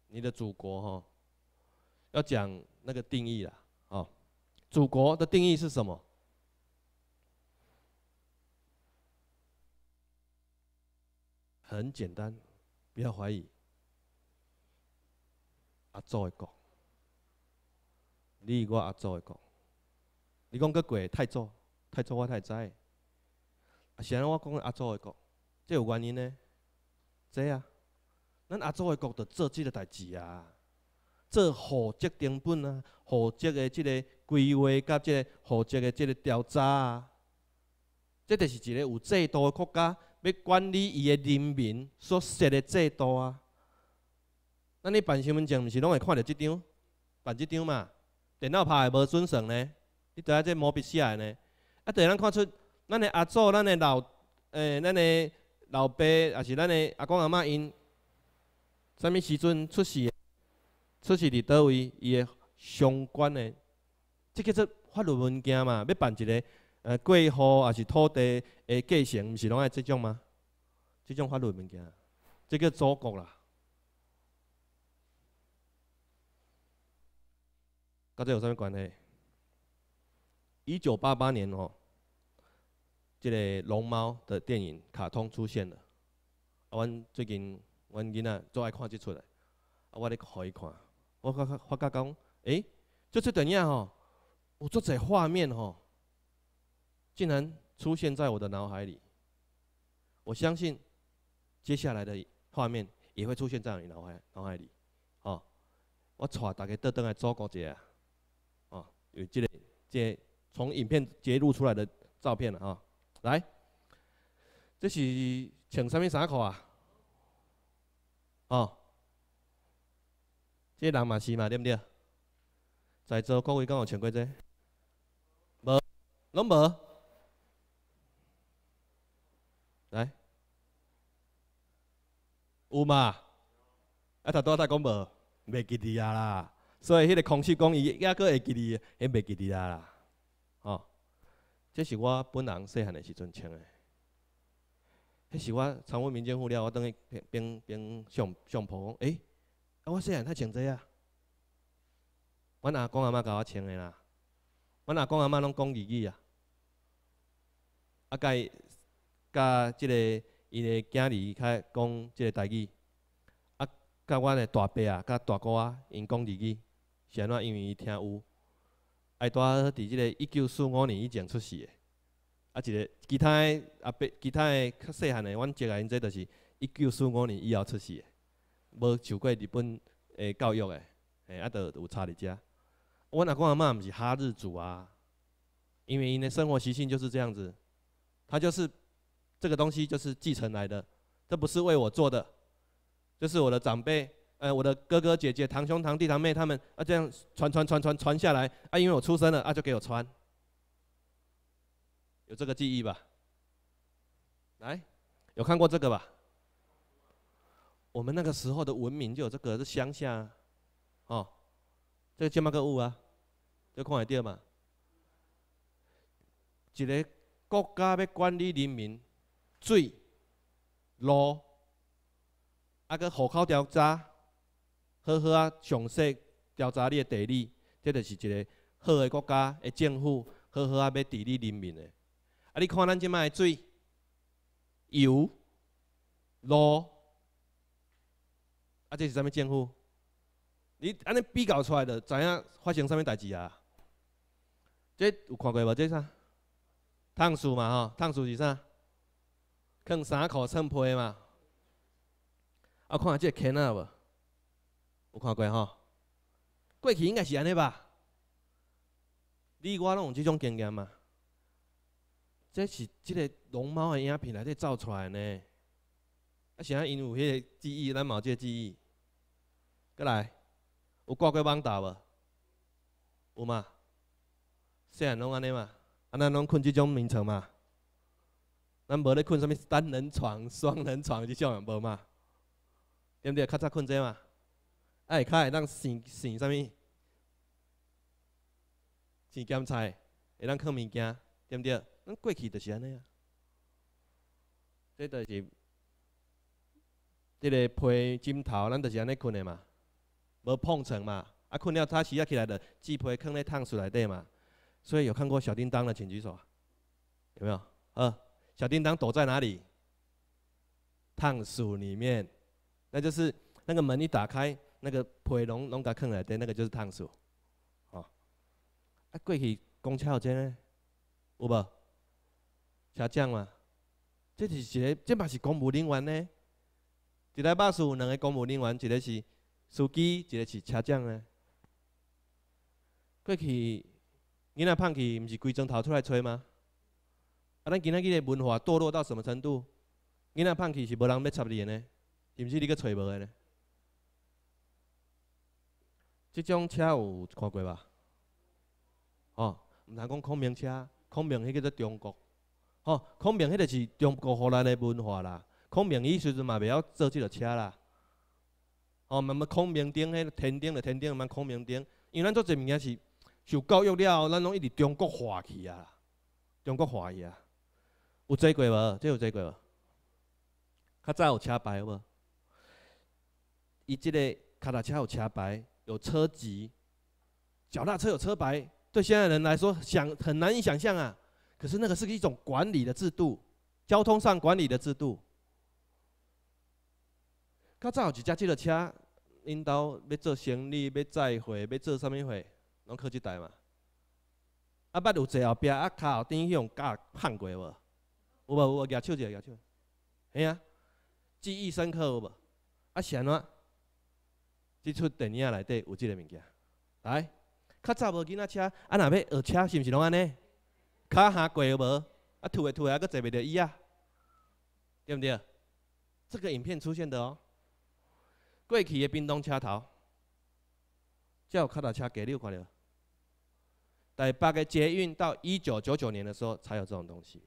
你的祖国哈，要讲那个定义啦，啊，祖国的定义是什么？很简单，不要怀疑，阿祖一个，你我阿祖一个，你讲个鬼太早，太早我太早。啊！尼，我讲阿祖的国，即有原因呢。这啊，咱阿祖的国着做即个代志啊？做户籍成本啊，户籍的即个规划，甲即个户籍的即个调查啊，即着是一个有制度的国家，要管理伊的人民所设的制度啊。咱你办身份证，毋是拢会看着即张？办即张嘛，电脑拍的无准绳呢，你倒在这毛笔写呢，一倒能看出。咱的阿祖、咱的老、诶、咱的老爸，也是咱的阿公阿嬷因啥物时阵出世？出世伫倒位？伊的相关的，即叫做法律文件嘛。要办一个，呃过户还是土地的继承，毋是拢爱即种吗？即种法律文件，即叫祖国啦。甲这有啥物关系？一九八八年哦。这个龙猫的电影卡通出现了，啊，阮最近阮囡仔最爱看即出来，啊，我咧互伊看，我发发觉讲，诶，即是怎样吼，有这者画面吼，竟然出现在我的脑海里，我相信接下来的画面也会出现在你脑海脑海里，哦，我带大家都登来祖过者啊，哦，有这个截从影片截录出来的照片啊。来，这是穿什么衫裤啊？哦，这人嘛是嘛，对不对？在座各位敢有穿过这？无，拢无。来，有嘛？啊，他多在讲无，袂记得啊啦。所以迄个空气讲伊抑佫会记得，也袂记得啊啦。这是我本人细汉的时阵穿的。迄是我参阮民间会了，我当去边边上上铺讲，啊，我细汉爱穿这啊，阮阿公阿妈教我穿的啦。阮阿公阿妈拢讲日语啊，啊介甲即个伊的囝儿开讲即个台语，啊甲阮的大伯啊、大姑啊，因讲日语，是安怎？因为伊听有。爱多伫即个一九四五年以前出世的，啊，一个其他的啊，别其他较细汉的，阮接个因这都是一九四五年以后出世的，无受过日本的教育诶，诶，啊，都有差伫遮。阮阿公阿嬷毋是哈日族啊，因为因的生活习性就是这样子，他就是这个东西就是继承来的，这不是为我做的，就是我的长辈。哎，我的哥哥姐姐、堂兄堂弟堂妹他们啊，这样传传传传传下来啊，因为我出生了啊，就给我穿。有这个记忆吧？来，有看过这个吧？我们那个时候的文明就有这个，是乡下，哦，这个叫乜个物啊？这看会得嘛？一个国家要管理人民，水、路，啊，个户口调查。好好啊，详细调查你的地理，这就是一个好的国家的政府，好好啊要治理人民的。啊，你看咱这卖水、油、路，啊这是啥物政府？你安尼比较出来，的，知影发生啥物代志啊？这有看过无？这啥？烫书嘛吼，烫书是啥？囥衫裤穿被嘛？啊，看这钱仔无？有看过吼？过去应该是安尼吧？你我拢有即种经验嘛？这是即个龙猫的影片内底造出来呢？啊，是在因有迄个记忆，咱嘛有即个记忆。过来，有挂过网帐无？有嘛？细汉拢安尼嘛？啊，咱拢困即种眠床嘛？咱无咧困啥物单人床、双人床即种，无嘛？对不对？较早困遮嘛？哎，卡会当洗洗啥物？洗咸菜，会当放物件，对毋对？咱过去就是安尼啊。这就是，这个被枕头，咱就是安尼困的嘛，无碰床嘛。啊，困了他时啊起来的，只被放咧烫鼠内底嘛。所以有看过《小叮当》的，请举手。有没有？呃，小叮当躲在哪里？烫鼠里面。那就是那个门一打开。那个被拢拢甲藏内底，那个就是烫手，吼！啊过去公车有这呢，有无？车长嘛，这是一个，这嘛是公务人员呢。一台巴士有两个公务人员，一个是司机，一个是车长呢。过去囡仔胖去，毋是规砖头出来吹吗？啊，咱今仔日的文化堕落到什么程度？囡仔胖去是无人要插你的呢，是毋是？你个吹无的呢？即种车有看过吧？哦，毋通讲孔明车，孔明迄叫做中国，吼，孔明迄个是中国荷兰的文化啦。孔明伊时阵嘛袂晓做即个车啦，哦，那么孔明顶迄天顶的天顶，毋么孔明顶，因为咱做这物件是受教育了后，咱拢一直中国化去啊，中国化去啊。有坐过无？这有坐过无？较早有车牌无？伊即个脚踏车有车牌。有车籍，脚踏车有车牌，对现在人来说想很难以想象啊。可是那个是一种管理的制度，交通上管理的制度。较早有一架这个车，因兜要做生意，要载货，要做啥物货，拢靠这台嘛。啊，捌有坐后边啊，靠后端种架碰过无？有无有无举手一下举手？嘿啊，记忆深刻有无？啊，是安怎？即出电影内底有即个物件，来，较早无囡仔车，啊，若要学车，是毋是拢安尼？脚下过无，啊，推会推，啊，佫坐袂著椅啊，对毋对？这个影片出现的哦，过去的冰冻车头，有柯踏车，给看到六。在八个捷运到一九九九年的时候才有这种东西，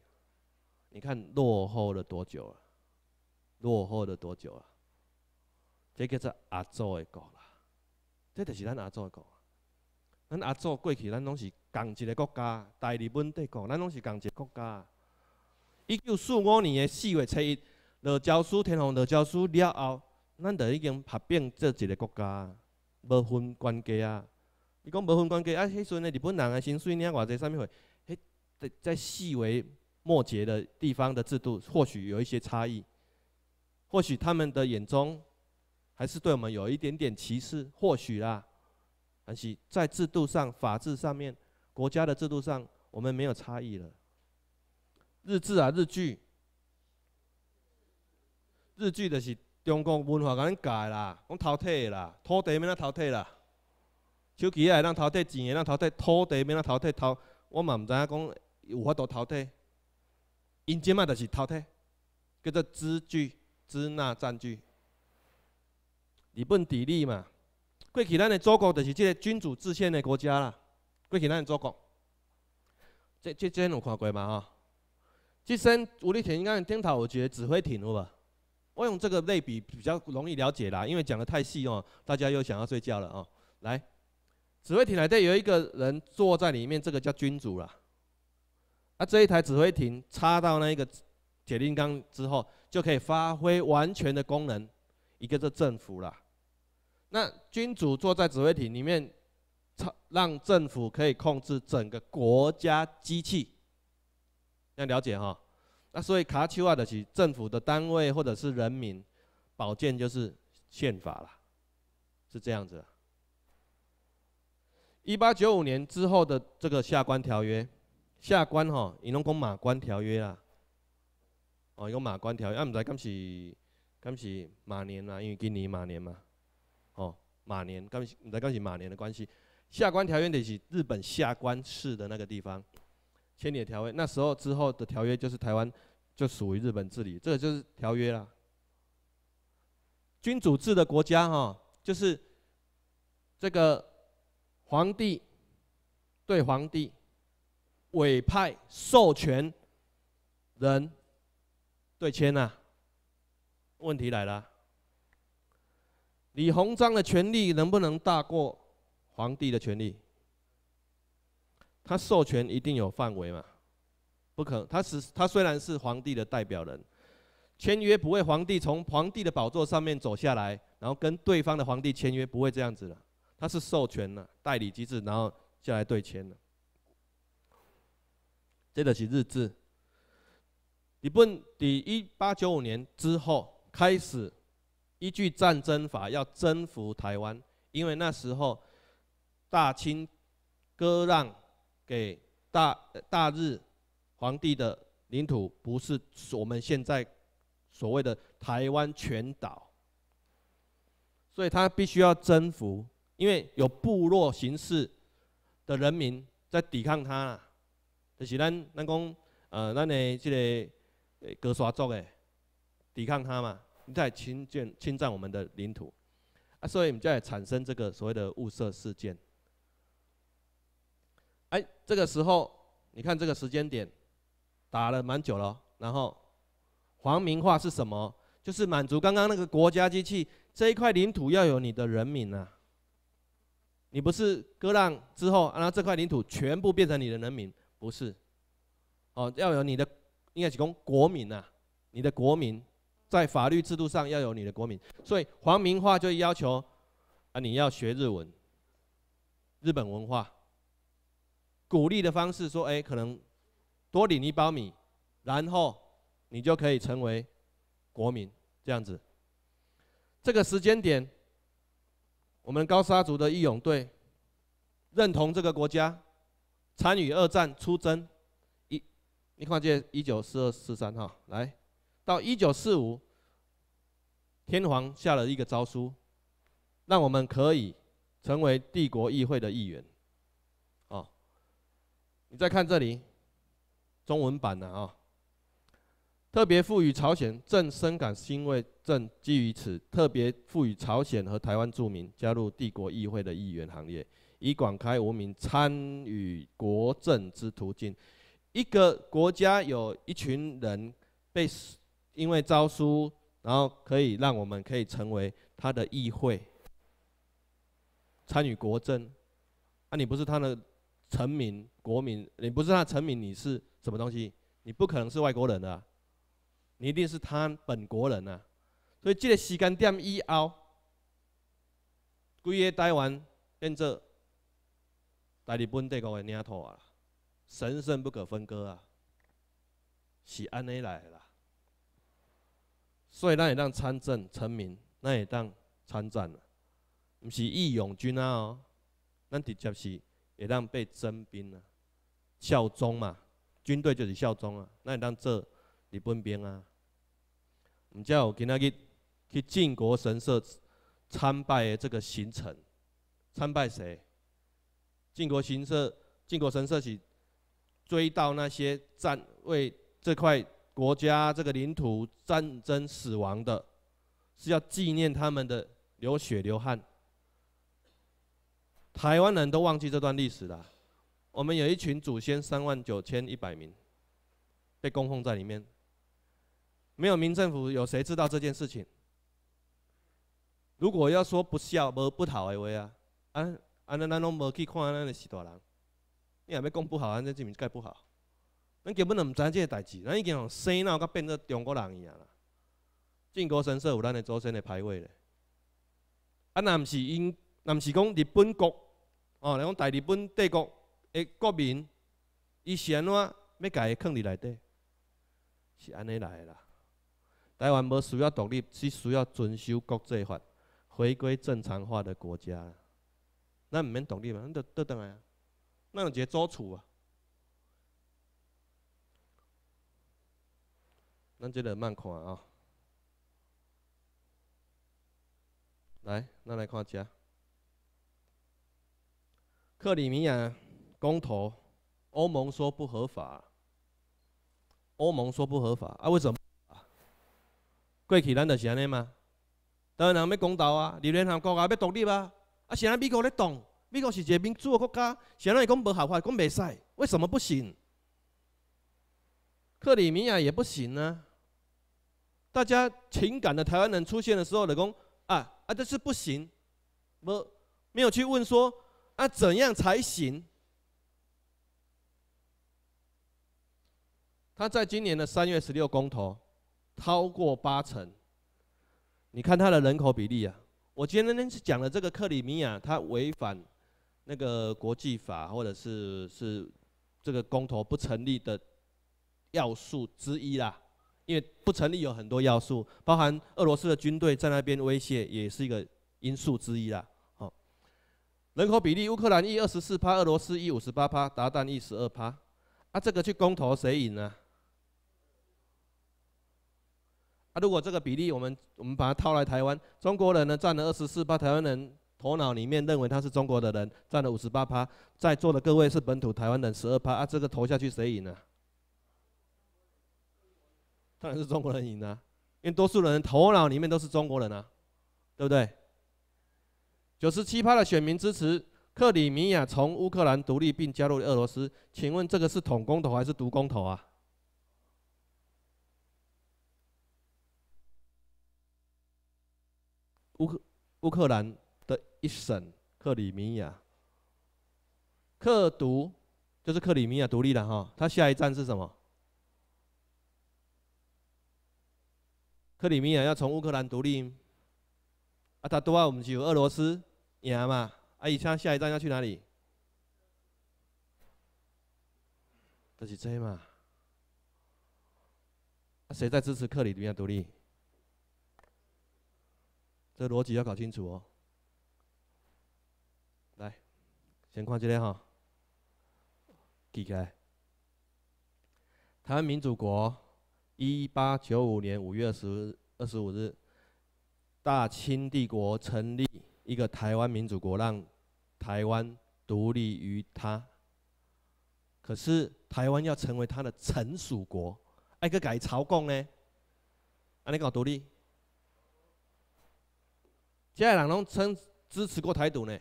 你看落后了多久啊？落后了多久啊？这叫做阿祖的国啦，这就是咱阿祖的国。咱阿祖过去，咱拢是同一个国家，大日本帝国，咱拢是同一个国家。一九四五年的四月七日，落教书天皇落教书了后，咱就已经合并做一个国家，无分关家啊。伊讲无分关家，啊，迄阵的日本人诶薪水领偌济，啥物货？迄在细微末节的地方的制度，或许有一些差异，或许他们的眼中。还是对我们有一点点歧视，或许啦。但是在制度上、法治上面，国家的制度上，我们没有差异了。日志啊，日剧，日剧就是中国文化给人改啦，讲偷的啦，土地要哪偷替啦？手机也让偷替钱，人偷替土地，要哪偷替？偷，我嘛唔知影讲有法度偷替。因即嘛，就是偷替，叫做支具、支那占据。日本独立嘛，过去咱的祖国就是这个君主制宪的国家啦。过去咱的祖国，这、这、这有看过吗？吼，这艘武力铁金刚的天塔，我觉得指挥艇好吧，我用这个类比比较容易了解啦，因为讲的太细哦，大家又想要睡觉了哦。来，指挥艇内底有一个人坐在里面，这个叫君主啦。啊，这一台指挥艇插到那一个铁金钢之后，就可以发挥完全的功能，一个做政府啦。那君主坐在指挥体里面，让政府可以控制整个国家机器，要了解哈。那所以卡丘啊的是政府的单位或者是人民，保健就是宪法啦，是这样子。一八九五年之后的这个下关条约，下关哈，你用公马关条约啦。哦，有马关条约，啊，唔知咁是咁是马年啦，因为今年马年嘛。马年你再看起马年的关系，下关条约得起日本下关市的那个地方签的条约。那时候之后的条约就是台湾就属于日本治理，这个就是条约了。君主制的国家哈，就是这个皇帝对皇帝委派授权人对签呐。问题来了。李鸿章的权力能不能大过皇帝的权力？他授权一定有范围嘛？不可，他是他虽然是皇帝的代表人，签约不会皇帝从皇帝的宝座上面走下来，然后跟对方的皇帝签约，不会这样子的。他是授权了代理机制，然后就来对签了。这个是日志。日本第一八九五年之后开始。依据战争法要征服台湾，因为那时候，大清割让给大大日皇帝的领土不是我们现在所谓的台湾全岛，所以他必须要征服，因为有部落形式的人民在抵抗他，就是咱那讲呃，咱的这个哥沙族的抵抗他嘛。在侵建侵占我们的领土，啊，所以你们在产生这个所谓的雾社事件。哎，这个时候你看这个时间点，打了蛮久了，然后皇民化是什么？就是满足刚刚那个国家机器这一块领土要有你的人民啊。你不是割让之后，然后这块领土全部变成你的人民，不是？哦，要有你的应该讲国民啊，你的国民。在法律制度上要有你的国民，所以黄明化就要求啊，你要学日文、日本文化，鼓励的方式说，哎，可能多领一包米，然后你就可以成为国民，这样子。这个时间点，我们高沙族的义勇队认同这个国家，参与二战出征，一你看这一九四二四三哈，来。到一九四五，天皇下了一个诏书，让我们可以成为帝国议会的议员。啊，你再看这里，中文版的啊，特别赋予朝鲜。朕深感欣慰，朕基于此特别赋予朝鲜和台湾住民加入帝国议会的议员行列，以广开无名参与国政之途径。一个国家有一群人被。因为诏书，然后可以让我们可以成为他的议会，参与国政。啊，你不是他的臣民、国民？你不是他臣民，你是什么东西？你不可能是外国人啊，你一定是他本国人啊。所以这个时间点以后，规个台湾变作大日本帝国的领土啊，神圣不可分割啊，是安尼来。所以，咱也当参政成名，咱也当参战啊，不是义勇军啊哦，咱直接是也当被征兵了，效忠嘛，军队就是效忠啊，咱也当做日本兵啊。毋之有今日去靖国神社参拜的这个行程，参拜谁？靖国神社，靖国神社是追悼那些战为这块。国家这个领土战争死亡的，是要纪念他们的流血流汗。台湾人都忘记这段历史了。我们有一群祖先三万九千一百名，被供奉在里面。没有民政府有谁知道这件事情？如果要说不孝不不讨爱为啊，啊啊那那侬没去看那个死多人，你还没供不好，那证明盖不好。咱根本就毋知影即个代志，咱已经用洗脑甲变做中国人样啦。靖国神社有咱的祖先的牌位咧，啊，若毋是因，若毋是讲日本国，哦，咱讲大日本帝国的国民伊是安怎要家的囥伫内底？是安尼来的啦。台湾无需要独立，是需要遵守国际法，回归正常化的国家。咱毋免独立嘛，咱得得倒来啊，咱一个做厝啊。咱接着慢看啊，来，咱来看下，克里米亚公投，欧盟说不合法，欧盟说不合法啊？为什么？过去咱就是安尼嘛，当然人要公道啊，立宪国家要独立啊，啊是在美国咧动，美国是一个民主的国家，现在讲不合法，讲公投为什么不行？克里米亚也不行呢？大家情感的台湾人出现的时候，老公啊啊，这是不行，不没有去问说啊怎样才行？他在今年的三月十六公投，超过八成。你看他的人口比例啊，我今天呢是讲的这个克里米亚，他违反那个国际法或者是是这个公投不成立的要素之一啦。因为不成立有很多要素，包含俄罗斯的军队在那边威胁也是一个因素之一啦。好，人口比例，乌克兰一二十四趴，俄罗斯一五十八趴，达旦一十二趴。啊，这个去公投谁赢呢？啊，如果这个比例，我们我们把它套来台湾，中国人呢占了二十四趴，台湾人头脑里面认为他是中国的人占了五十八趴，在座的各位是本土台湾人十二趴。啊，这个投下去谁赢呢？当然是中国人赢了，因为多数人头脑里面都是中国人啊，对不对？九十七趴的选民支持克里米亚从乌克兰独立并加入俄罗斯，请问这个是统公投还是独公投啊？乌克乌克兰的一省克里米亚，克独就是克里米亚独立了哈，它下一站是什么？克里米亚要从乌克兰独立，啊，他多啊，我们有俄罗斯赢嘛？啊，以下下一站要去哪里？这是谁嘛？啊，谁在支持克里米亚独立？这逻辑要搞清楚哦。来，先看这边哈，起来，台湾民主国。一八九五年五月二十二十五日，大清帝国成立一个台湾民主国，让台湾独立于他。可是台湾要成为他的臣属国，挨个改朝贡呢？啊，你搞独立？现在人拢称支持过台独呢？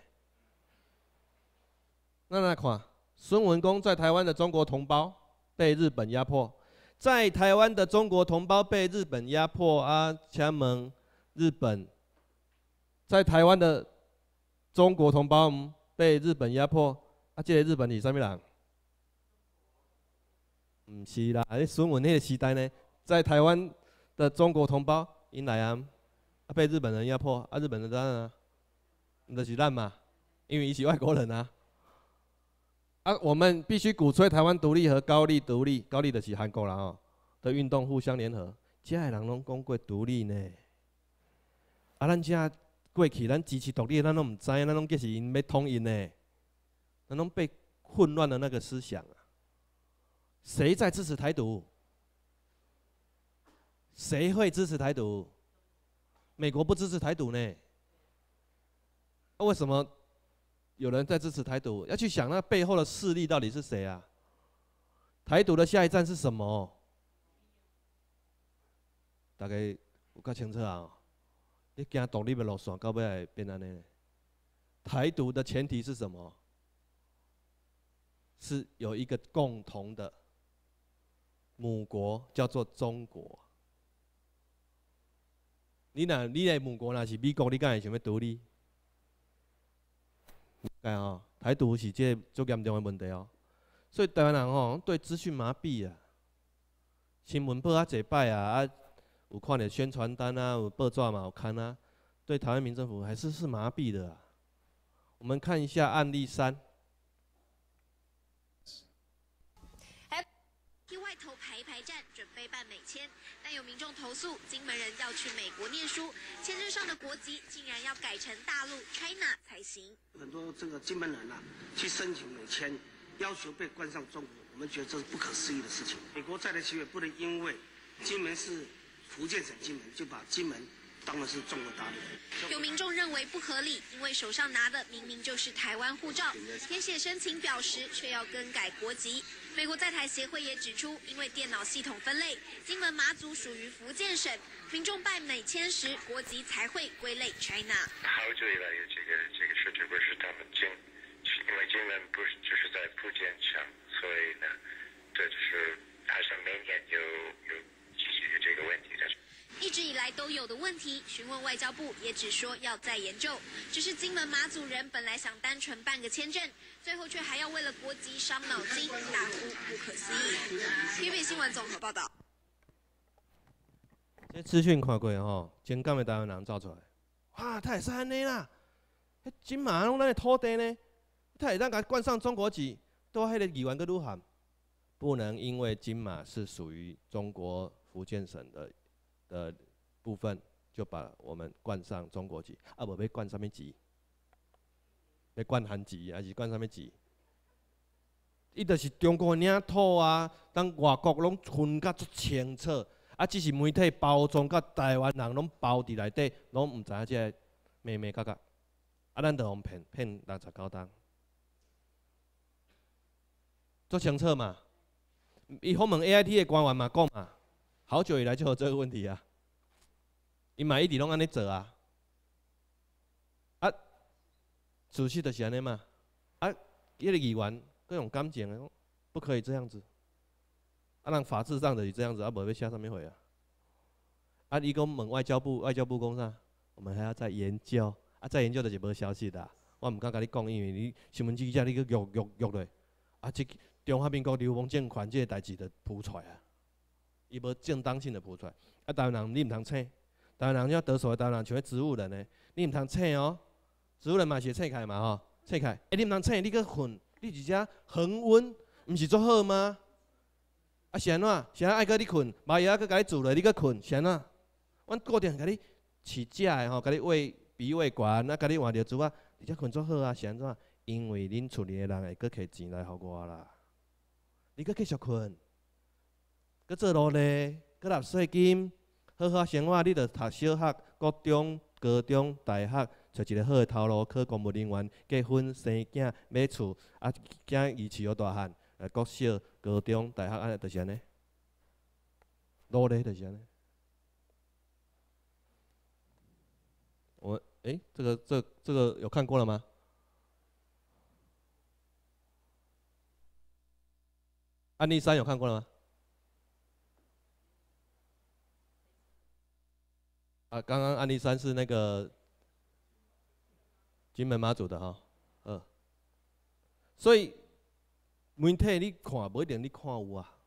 那那款？孙文公在台湾的中国同胞被日本压迫。在台湾的中国同胞被日本压迫啊，强蒙日本。在台湾的中国同胞被日本压迫，啊，这个日本是啥咪人？唔是啦，你询问那个时代呢？在台湾的中国同胞因来啊，被日本人压迫？啊，日本人当然，那是烂嘛，因为伊是外国人啊。啊，我们必须鼓吹台湾独立和高丽独立，高丽的是韩国人哦，的运动互相联合，加海人拢讲过独立呢。啊，咱这过去咱支持独立，咱拢毋知，咱拢皆是因要统一呢，咱拢被混乱的那个思想啊。谁在支持台独？谁会支持台独？美国不支持台独呢？啊、为什么？有人在支持台独，要去想那背后的势力到底是谁啊？台独的下一站是什么？大家有较清楚啊？你惊独立的落线，到尾会变安尼？台独的前提是什么？是有一个共同的母国，叫做中国。你那你的母国那是美国，你敢会想要独立？对吼，台独是这最严重的问题哦，所以台湾人吼对资讯麻痹啊，新闻报啊一摆啊，啊，有看咧宣传单啊，有报纸嘛，有看啊，对台湾民政府还是是麻痹的。我们看一下案例三。但有民众投诉，金门人要去美国念书，签证上的国籍竟然要改成大陆 China 才行。很多这个金门人啊，去申请美签，要求被关上中国，我们觉得这是不可思议的事情。美国在的企业不能因为金门是福建省金门，就把金门当的是中国大陆。有民众认为不合理，因为手上拿的明明就是台湾护照，填写申请表时却要更改国籍。美国在台协会也指出，因为电脑系统分类，金门马祖属于福建省，民众办美签时国籍才会归类 China。好久以来，这个这个数据不是他们金，因为金门不是就是在福建省，所以呢，这就是好像每年有有。都有的问题，询问外交部也只说要再研究。只是金门马祖人本来想单纯办个签证，最后却还要为了国籍伤脑筋，大呼不可思议。TVB 新闻综合报道。这资讯看过吼，金港的大汉人走出来，哇，是安了啦！金马拢咱的土地呢，他也让他冠上中国籍，到那个语言个鹿何？不能因为金马是属于中国福建省的的。部分就把我们冠上中国籍啊，不被冠上面籍，被冠韩籍还是冠上面籍？伊就是中国领土啊，但外国拢分甲足清楚，啊，只是媒体包装甲台湾人拢包伫内底，拢毋知影即个咩咩个个，啊，咱就互骗骗六十九单，足清楚嘛？伊访问 A I T 的官员嘛讲嘛，好久以来就有这个问题啊。伊嘛一直拢安尼做啊，啊，主席就是安尼嘛，啊，伊个议员各种感情，不可以这样子，啊，人法制上的，是这样子，啊，无要写上物回啊。啊，伊讲问外交部，外交部讲啥，我们还要再研究，啊，再研究就是无消息的。我毋敢甲你讲，因为你新闻记者你去约约约落，啊，即中华民国流氓政权，即个代志就浮出来啊，伊无正当性的浮出，来。啊，台湾人你毋通请。当然，你拄煞，当然像迄植物人呢，你毋通揣哦，植物人嘛是揣起来嘛吼揣起来。因你毋通揣，你阁困，你真正恒温毋是足好嘛。啊是安怎是安爱阁你困，万一阁甲你煮落，你阁困是安怎？阮固定甲你饲食的吼，甲你喂，比如喂鸡安甲你换尿纸啊，你才困足好啊。是安怎？因为恁厝里的人会阁摕钱来互我啦，你阁继续困，阁做落咧，阁落细金。好好生活，你着读小学、高中、高中、大学，找一个好诶头路，考公务员、结婚、生囝、买厝，啊，囝伊饲到大汉，啊，国小、高中、大学安尼是安尼，努力着安尼。我诶，这个、这、这个有看过了吗？案例三有看过了吗？啊，刚刚案例三是那个金门马祖的哈，嗯，所以媒体你看，不一定你看我啊，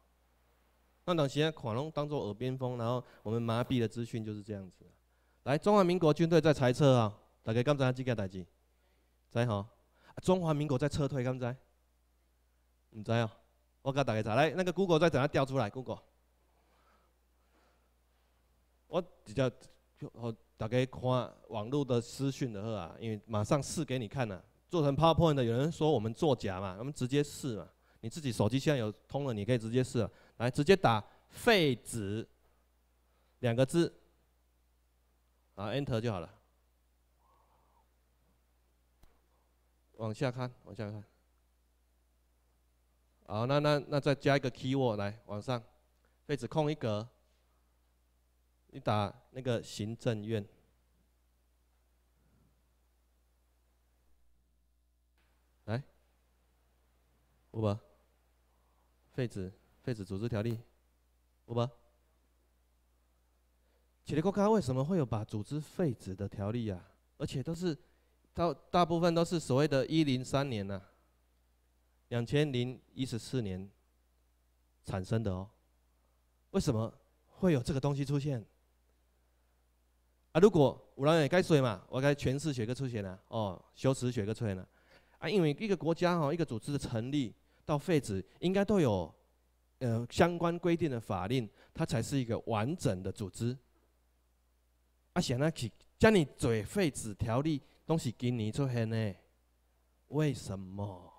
那当时看拢当做耳边风，然后我们麻痹的资讯就是这样子。来，中华民国军队在撤啊，大家敢知影这件代志？知好，中华民国在撤退，敢知？唔知啊？我甲大家查，来，那个 Google 再等下调出来，Google，我比较。哦，大家看网络的资讯的话，因为马上试给你看了，做成 PowerPoint 的，有人说我们作假嘛，我们直接试嘛。你自己手机现在有通了，你可以直接试。来，直接打“废纸”两个字，啊，Enter 就好了。往下看，往下看。好，那那那再加一个 Keyword 来往上，废纸空一格。你打那个行政院来五吧，废止废止组织条例五吧。起来国家为什么会有把组织废止的条例啊？而且都是到大部分都是所谓的一零三年呐，两千零一十四年产生的哦，为什么会有这个东西出现？如果我人会解说嘛，我该诠释写个出现啦，哦，修辞写个出现啦，啊，因为一个国家哦，一个组织的成立到废止，应该都有呃相关规定的法令，它才是一个完整的组织。啊，写那几将你嘴废止条例，都是今年出现呢？为什么？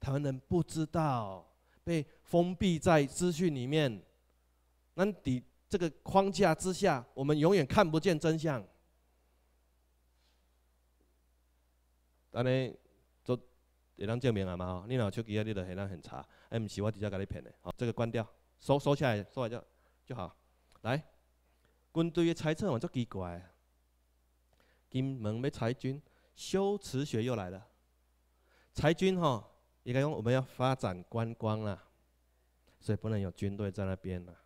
台湾人不知道被封闭在资讯里面，那你？这个框架之下，我们永远看不见真相。但呢，做，会当证明啊嘛吼！你攞手机啊，你著下当审查，哎，唔是，我直接甲你骗的。好，这个关掉，收收起来，收起来就就好。来，军队的猜测嘛，足奇怪。金门要裁军，修辞学又来了。裁军吼，应该用我们要发展观光啦，所以不能有军队在那边啦。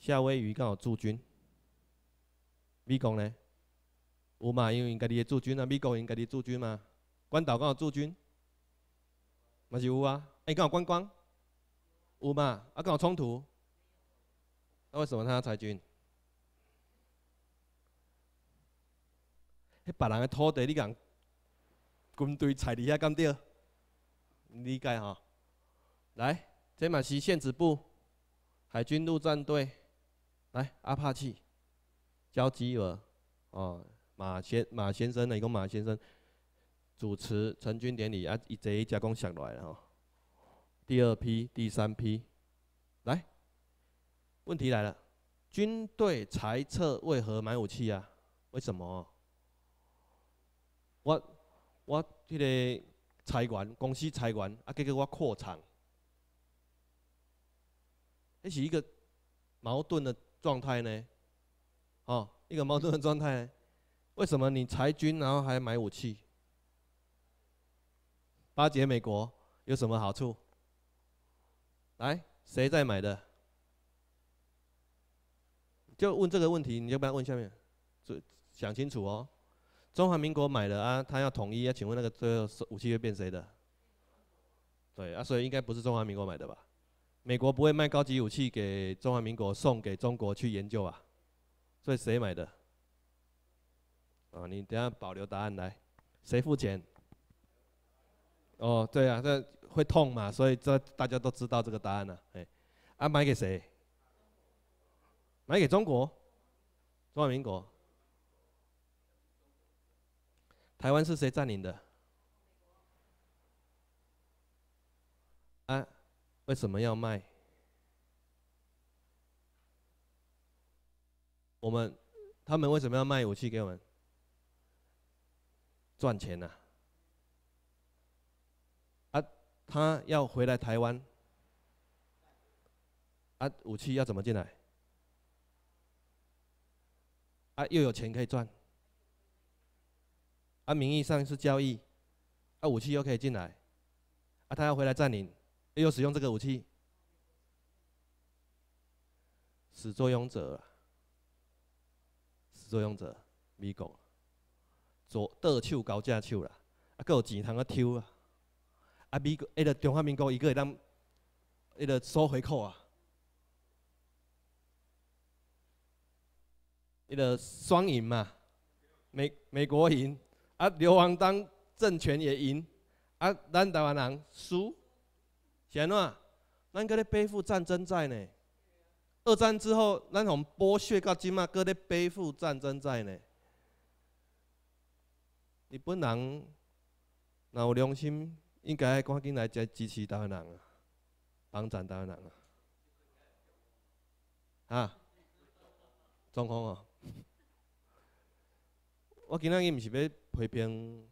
夏威夷敢有驻军？美国呢？有嘛？因为家己的驻军啊，美国因家己驻军嘛。关岛敢有驻军？嘛是有啊？诶，敢有观光？有嘛？啊，敢有冲突？那为什么他要裁军？迄别人的土地，你讲军队裁你，还敢掉，理解哈？来，德嘛西县子部海军陆战队。来，阿帕契，焦吉尔，哦，马先马先生的一个马先生主持成军典礼啊，这一家公司想来了哈，第二批、第三批，来，问题来了，军队猜测为何买武器啊？为什么？我我这个裁员，公司裁员啊，这个我扩产，那是一个矛盾的。状态呢？哦，一个矛盾的状态。为什么你裁军然后还买武器？巴结美国有什么好处？来，谁在买的？就问这个问题，你就不要问下面。就想清楚哦。中华民国买的啊，他要统一啊。请问那个最后武器会变谁的？对啊，所以应该不是中华民国买的吧？美国不会卖高级武器给中华民国，送给中国去研究啊，所以谁买的？啊，你等下保留答案来，谁付钱？哦，对啊，这会痛嘛，所以这大家都知道这个答案了。哎，啊，买给谁？买给中国？中华民国？台湾是谁占领的？啊？为什么要卖？我们、他们为什么要卖武器给我们？赚钱呐！啊，他要回来台湾，啊，武器要怎么进来？啊，又有钱可以赚。啊，名义上是交易，啊，武器又可以进来，啊，他要回来占领。也有使用这个武器，始作俑者，始作俑者，美国左得手高架手啦，啊，够钱通啊抽啊，啊，美国迄个中华民国一个会当迄个收回扣啊，迄个双赢嘛，美美国赢，啊，流氓当政权也赢，啊，咱台湾人输。是怎咱个咧背负战争债呢？二战之后，咱从剥削到今嘛，个咧背负战争债呢？日本人若有良心，应该赶紧来遮支持台湾人啊，帮战台湾人啊！啊？状况哦。我今仔日毋是要批评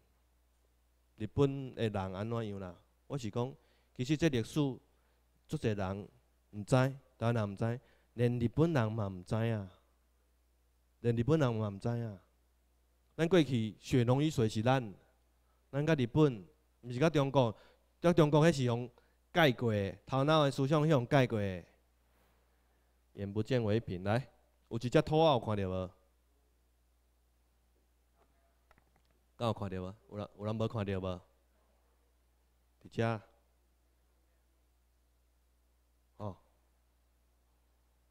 日本的人安怎样啦？我是讲。其实这历史，足侪人毋知，台湾人毋知，连日本人嘛毋知啊，连日本人嘛毋知啊。咱过去血浓于水是咱，咱甲日本，毋是甲中国，甲中国迄是用改过，头脑诶思想迄用改过。眼不见为凭，来，有一只兔仔有看到无？敢有看到无？有人有人无看到无？伫遮。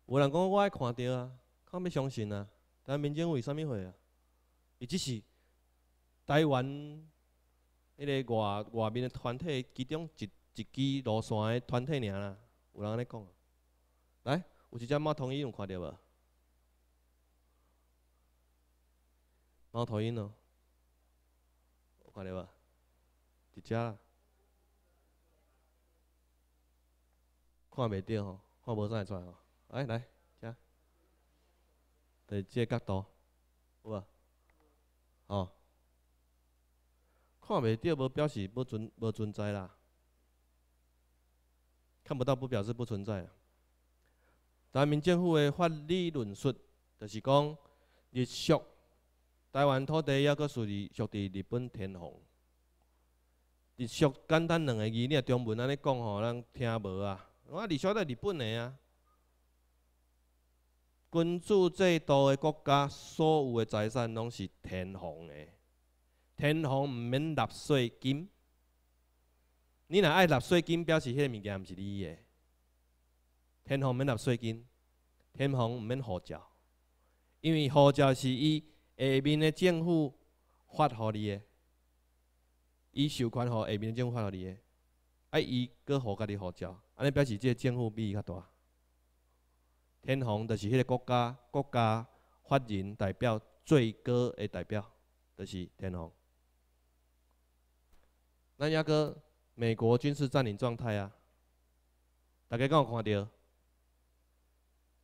有人讲我爱看到啊，看要相信啊，但民进为啥物货啊？伊只是台湾迄个外外面的团体其中一一支路线的团体尔啦。有人安尼讲，来，有一只猫头鹰有看到无？猫头鹰有看到无？一只，看袂到吼，看无啥会出吼？来来，遮，伫即角度，有无？哦，看袂到无表示无存无存在啦。看不到不表示不存在。台民政府的法理论述，就是讲，日属台湾土地还阁属于属于日本天皇。日属简单两个字，你若中文安尼讲吼，咱听无啊。我日属在日本的啊。君主制度的国家，所有的财产拢是天皇的。天皇毋免纳税金。你若爱纳税金，表示迄个物件毋是你诶；天皇毋免纳税金，天皇毋免护照，因为护照是伊下面的政府发予你诶，伊收款予下面政府发予你诶。啊伊佫互家己护照，安尼表示即个政府比伊较大。天皇就是迄个国家国家法人代表最高的代表，就是天皇。咱亚哥，美国军事占领状态啊，大家有看到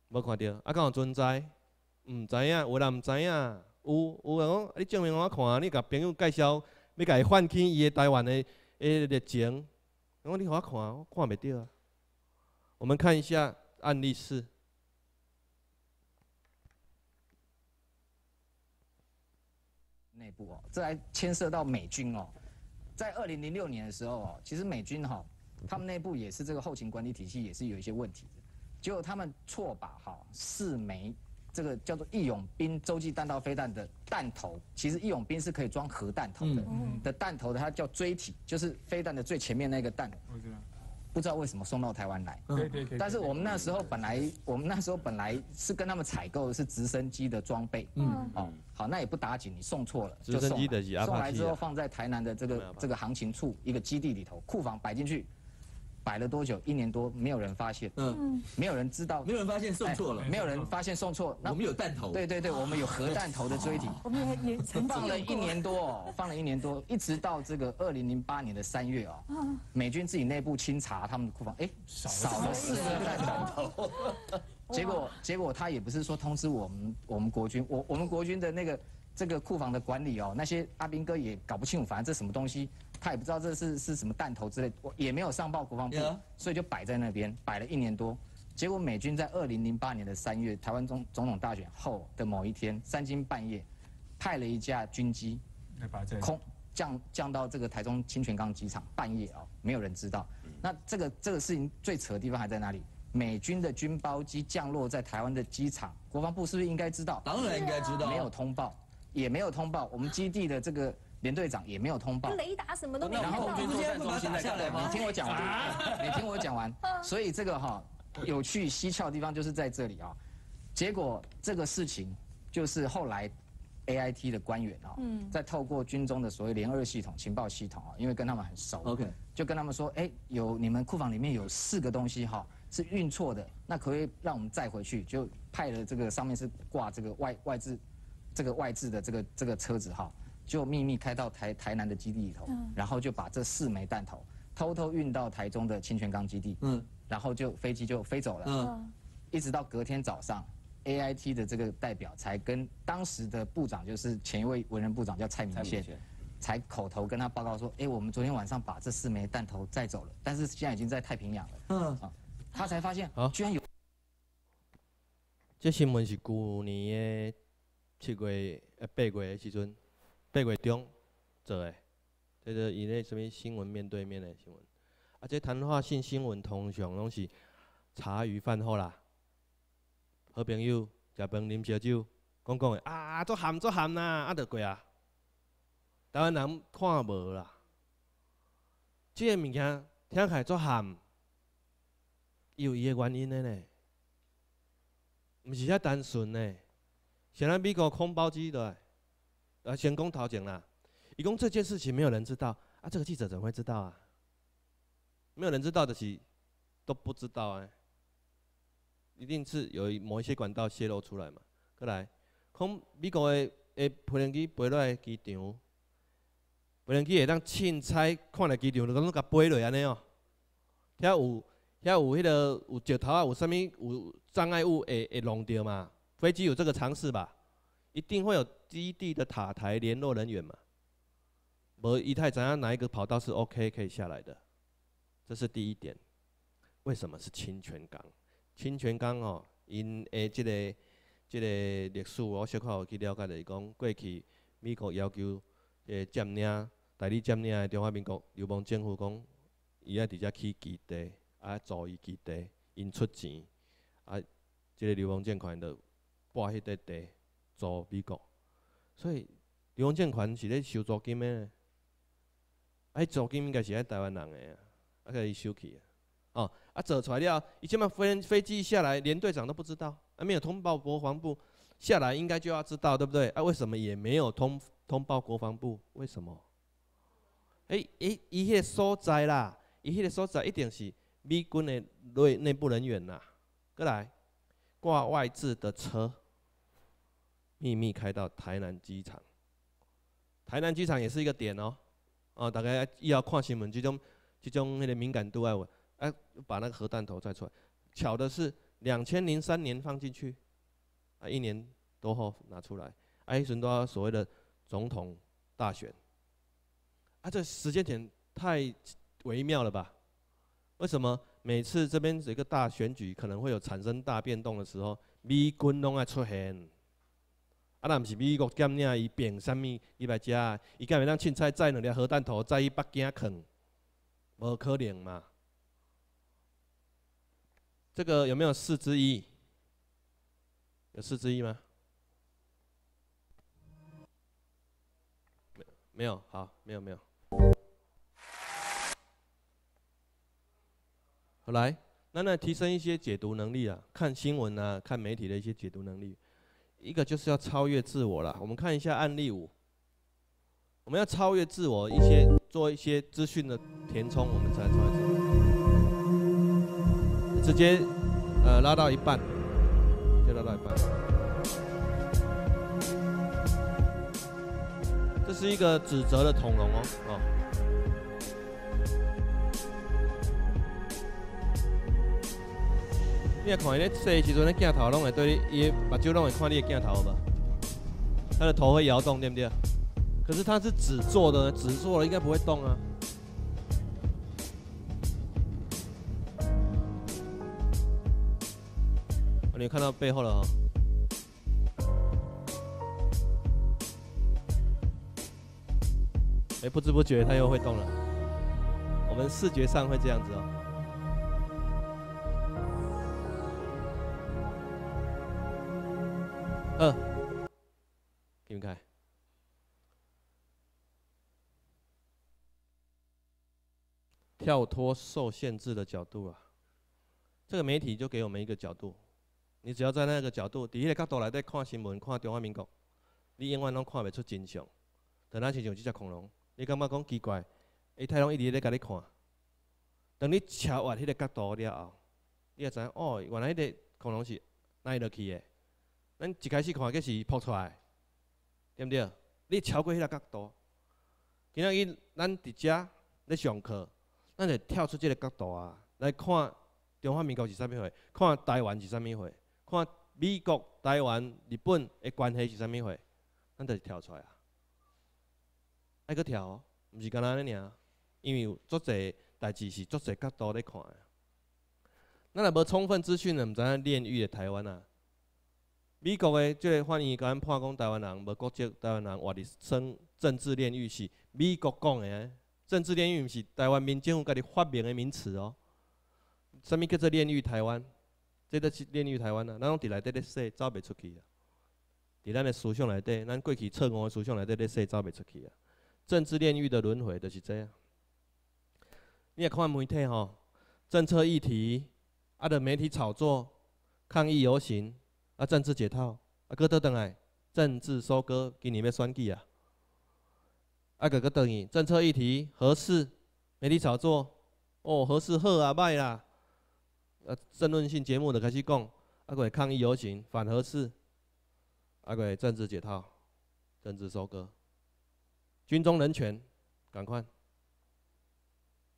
无？看到啊？敢有存在？毋知影，有人毋知影？有有人讲你证明我看啊！你甲朋友介绍要甲伊唤起伊个台湾个个热情。讲你互我看啊，我看袂着啊。我们看一下案例四。这还牵涉到美军哦，在二零零六年的时候哦，其实美军哈，他们内部也是这个后勤管理体系也是有一些问题的，结果他们错把哈四枚这个叫做“义勇兵”洲际弹道飞弹的弹头，其实“义勇兵”是可以装核弹头的的弹头的，它叫锥体，就是飞弹的最前面那个弹。不知道为什么送到台湾来。对对但是我们那时候本来，我们那时候本来是跟他们采购是直升机的装备。嗯。哦。好，那也不打紧，你送错了就送，送来之后放在台南的这个这个行情处一个基地里头，库房摆进去。摆了多久？一年多，没有人发现，嗯，没有人知道，没有人发现送错了，没有人发现送错。我们有弹头，对对对，我们有核弹头的锥体。我们也也放了一年多哦，放了一年多，一直到这个二零零八年的三月哦，美军自己内部清查他们的库房，哎，少了四个弹头，结果结果他也不是说通知我们，我们国军，我我们国军的那个这个库房的管理哦，那些阿兵哥也搞不清楚，反正这什么东西。他也不知道这是是什么弹头之类，我也没有上报国防部，所以就摆在那边，摆了一年多。结果美军在二零零八年的三月，台湾总总统大选后的某一天，三更半夜，派了一架军机，空降降到这个台中清泉岗机场，半夜哦，没有人知道。那这个这个事情最扯的地方还在哪里？美军的军包机降落在台湾的机场，国防部是不是应该知道？当然应该知道，没有通报，也没有通报我们基地的这个。连队长也没有通报，雷达什么都没有。然后中间停下来，你听我讲完，你听我讲完。所以这个哈有去蹊跷的地方就是在这里啊。结果这个事情就是后来 A I T 的官员啊，在透过军中的所谓联二系统情报系统啊，因为跟他们很熟，OK，就跟他们说，哎，有你们库房里面有四个东西哈，是运错的，那可以让我们再回去，就派了这个上面是挂这个外外置，这个外置的这个这个车子哈。就秘密开到台台南的基地里头，然后就把这四枚弹头偷偷运到台中的清泉岗基地，嗯，然后就飞机就飞走了，嗯，一直到隔天早上，A I T 的这个代表才跟当时的部长，就是前一位文人部长叫蔡明宪，才口头跟他报告说，哎，我们昨天晚上把这四枚弹头载走了，但是现在已经在太平洋了，嗯，他才发现，居然有，这新闻是去年的七月呃八月的时候。八月中做诶，叫做伊咧什物新闻面对面诶新闻，啊即谈话性新闻通常拢是茶余饭后啦，好朋友食饭啉烧酒，讲讲诶啊足咸足咸啦，啊着过啊，台湾人看无啦，即个物件听起来足咸，有伊的原因诶呢，毋是遐单纯诶，像咱美国空包机对。啊，先工逃检啦，乙讲这件事情没有人知道啊，这个记者怎么会知道啊？没有人知道的是都不知道啊。一定是由某一些管道泄漏出来嘛。过来，空美国的的无人机飞落来机场，无人机会当凊彩看下机场，就当佮飞落安尼哦。遐有遐有迄个有石头啊，有甚物有障碍物会会撞到嘛？飞机有这个常识吧？一定会有基地的塔台联络人员嘛？某一太怎样哪一个跑道是 OK 可以下来的？这是第一点。为什么是清泉岗？清泉岗哦，因诶，即个即个历史我小可去了解伊讲过去美国要求诶占领代理占领的中华民国流亡政府讲，伊爱伫遮起基地啊，租伊基地，因出钱啊，即个流亡政权就霸迄块地。租美国，所以国防证券是咧收租金的，哎租金应该是咧台湾人的啊，啊伊收起啊，啊走来了，伊即马飞飞机下来，连队长都不知道，啊，没有通报国防部下来，应该就要知道对不对？啊为什么也没有通通报国防部？为什么？哎伊迄个所在啦，伊迄个所在一定是美军的内内部人员啦，过来挂外置的车。秘密开到台南机场，台南机场也是一个点哦。啊，大概又要看新闻，这种、这种那个敏感度啊，我，哎，把那个核弹头再出来。巧的是，两千零三年放进去，啊，一年多后拿出来，啊，有一阵多所谓的总统大选。啊，这时间点太微妙了吧？为什么每次这边有一个大选举可能会有产生大变动的时候，米军拢爱出现？啊，那不是美国鉴领伊变啥物，伊来食，伊干会当凊彩载两粒核弹头，载去北京扛，无可能嘛。这个有没有四之一？有四之一吗？没，没有，好，没有没有。好来，那那提升一些解读能力啊，看新闻啊，看媒体的一些解读能力。一个就是要超越自我了。我们看一下案例五，我们要超越自我，一些做一些资讯的填充，我们才超越自我。直接，呃，拉到一半，就拉到一半。这是一个指责的恐龙哦，哦。你也看，你细时阵，你镜头弄会对你，目睭弄会看你的镜头吧。他的头会摇动，对不对？可是他是纸做的，纸做的应该不会动啊。你看到背后了哈？哎，不知不觉，他又会动了。我们视觉上会这样子哦。二，点看，跳脱受限制的角度啊！这个媒体就给我们一个角度，你只要在那个角度，第一个角度来在看新闻、看中华民国，你永远拢看未出真相。等咱就像这只恐龙，你感觉讲奇怪，伊太阳一直咧甲你看，等你切换迄个角度了后，你也知哦，原来迄个恐龙是耐落去的。咱一开始看，皆是扑出来，对毋对？你超过迄个角度，今仔日咱伫遮咧上课，咱就跳出即个角度啊，来看中华民国是啥物货，看台湾是啥物货，看美国、台湾、日本的关系是啥物货，咱就跳出来啊。爱去跳，毋是干那呢尔，因为有足侪代志是足侪角度咧看。咱若无充分资讯，呢毋知影炼狱的台湾啊。美国的即个发言，甲咱判讲，台湾人无国籍，台湾人活伫生政治炼狱，是美国讲的。政治炼狱毋是台湾民间家己发明的名词哦。啥物叫做炼狱台湾？即个是炼狱台湾啊，咱伫内底咧说，走袂出去啊！伫咱的思想内底，咱过去错误的思想内底咧说，走袂出去啊！政治炼狱的轮回就是这样。你也看媒体吼，政策议题，啊，着媒体炒作，抗议游行。啊，政治解套，啊，搁倒等来，政治收割，今年要选举啊。啊，哥哥等于政策议题核市，媒体炒作，哦，合适好啊，卖啦。啊，争论性节目的开始讲，啊，个抗议游行反合适，啊，个政治解套，政治收割，军中人权，赶快，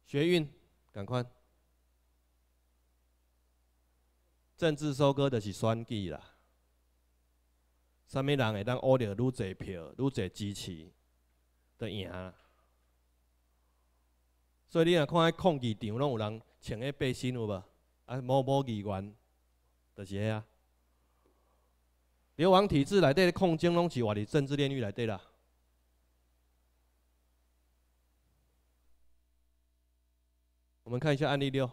学运，赶快。政治收割就是选举啦，啥物人会当获着愈侪票、愈侪支持，都赢。所以你若看迄空地场拢有人穿迄背心有无？啊，某某议员，就是遐。流亡体制底的控，争，拢是活的政治炼狱内底啦。我们看一下案例六。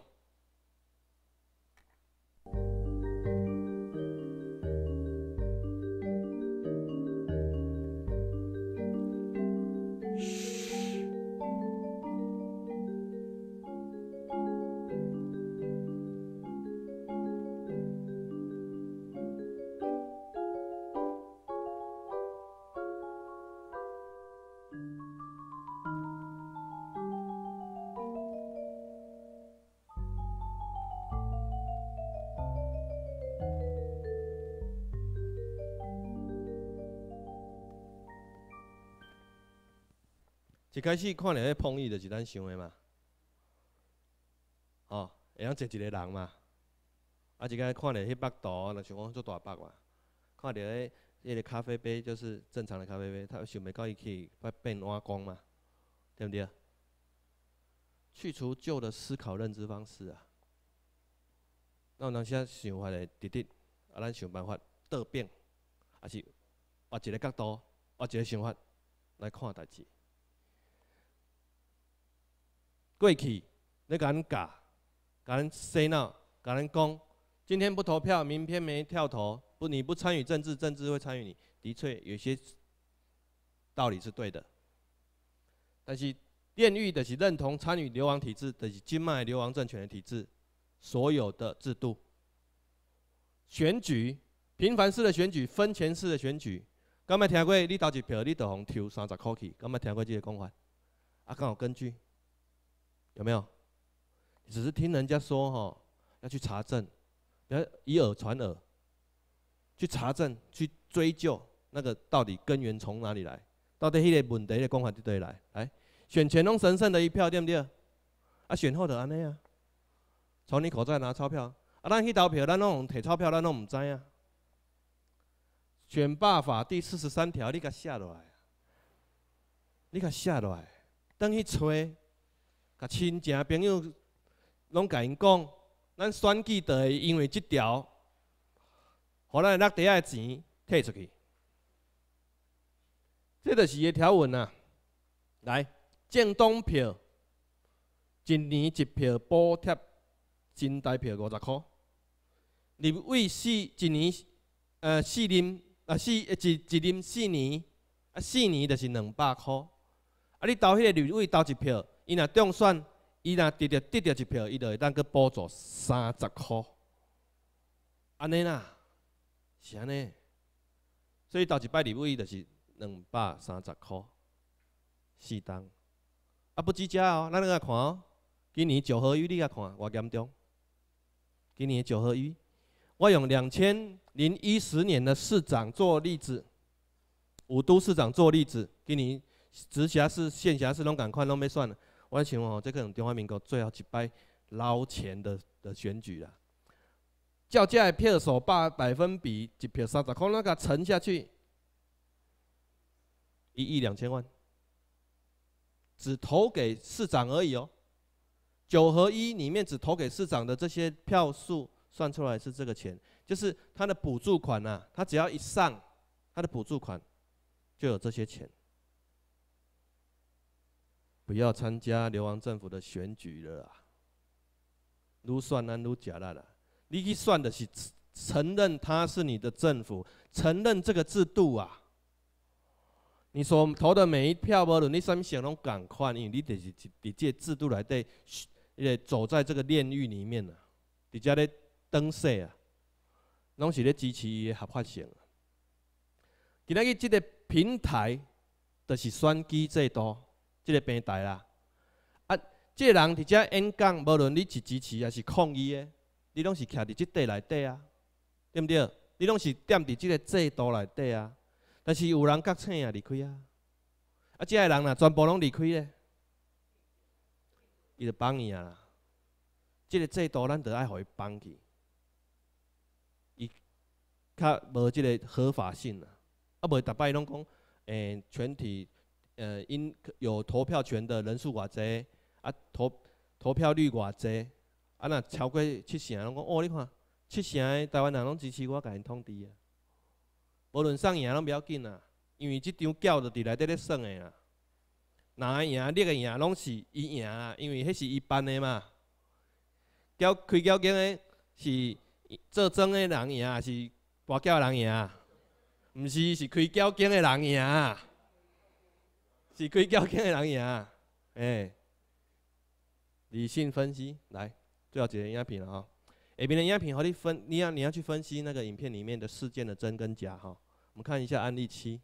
一开始看到迄碰玉，就是咱想的嘛，吼，会用坐一个人嘛。啊，一开始看到迄北刀，就想讲做大刀嘛。看到迄迄个咖啡杯，就是正常的咖啡杯，他想袂到伊去变弯光嘛，对毋对去除旧的思考认知方式啊，那咱先想法来直直，啊，咱想办法倒变，还是换一个角度，换一个想法来看代志。甲企，你甲讲，洗脑，甲讲讲，今天不投票，明天没跳投，不你不参与政治，政治会参与你。的确有些道理是对的，但是电狱的是认同参与流亡体制的是金脉流亡政权的体制，所有的制度选举，频繁式的选举，分钱式的选举，刚麦听过，你投一票，你得红抽三十块去，刚麦听过这个讲法，啊，刚好根据。有没有？只是听人家说哈，要去查证，要以耳传耳，去查证，去追究那个到底根源从哪里来，到底迄个问题的讲法从哪来？哎，选乾拢神圣的一票对不对？啊，选后的安尼啊，从你口袋拿钞票，啊，咱去投票，咱拢摕钞票，咱拢唔知啊。选罢法第四十三条，你甲下落来，你甲下落来，等去吹。啊，亲戚朋友拢甲因讲，咱选举会因为即条，互能咱底下钱退出去，即著是一个条文啊。来，政党票一年一票补贴，新台票五十块。立委四一年呃四任啊，四一一任四年啊，四年著是两百块啊。你投迄个立委投一票。伊若中选，伊若得着得着一票，伊就会当佫补助三十块，安尼啦，是安尼，所以到一礼物伊就是两百三十块，适当。啊不止遮哦，咱另外看哦，今年九合一你佮看，偌严重。今年九合一，我用两千零一十年的市长做例子，五都市长做例子，今年直辖市、县辖市拢赶快拢要算了。我想哦，这个中华民国最后一摆捞钱的的选举啦，叫价票数把百分比一票三打，看那个沉下去一亿两千万，只投给市长而已哦。九合一里面只投给市长的这些票数算出来是这个钱，就是他的补助款呐。他只要一上，他的补助款就有这些钱。不要参加流亡政府的选举了啊！如算人如假力啦！你去算的是承认他是你的政府，承认这个制度啊。你所投的每一票，无论你上时候拢赶快，因为你得是得借制度来在呃走在这个炼狱里面啊，伫遮咧灯色啊，拢是咧支持伊的合法性。今仔日这个平台就是选举制度。即个平台啦，啊，即个人伫遮演讲，无论你是支持还是抗议的，你拢是徛伫即块内底啊，对毋对？你拢是踮伫即个制度内底啊。但是有人觉醒也离开啊，啊，即个人呐，全部拢离开咧，伊就放伊啊。即个制度咱着爱互伊放去，伊较无即个合法性啊，啊，无逐摆拢讲诶全体。呃，因有投票权的人数偌济，啊，投投票率偌济，啊，那超过七成，我讲哦，你看七成的台湾人拢支持我，甲因通知啊。无论上赢拢比要紧啊，因为即张票就伫内底咧算的啊。哪赢你个赢拢是伊赢啊，因为迄是一办的嘛。交开交警的是做庄的人赢，还是博的人赢？毋是是开交警的人赢。是鬼叫囝的人赢，诶，理性分析，来，最后几个影片了啊，下边的影片，好，你分，你要你要去分析那个影片里面的事件的真跟假哈，我们看一下案例七。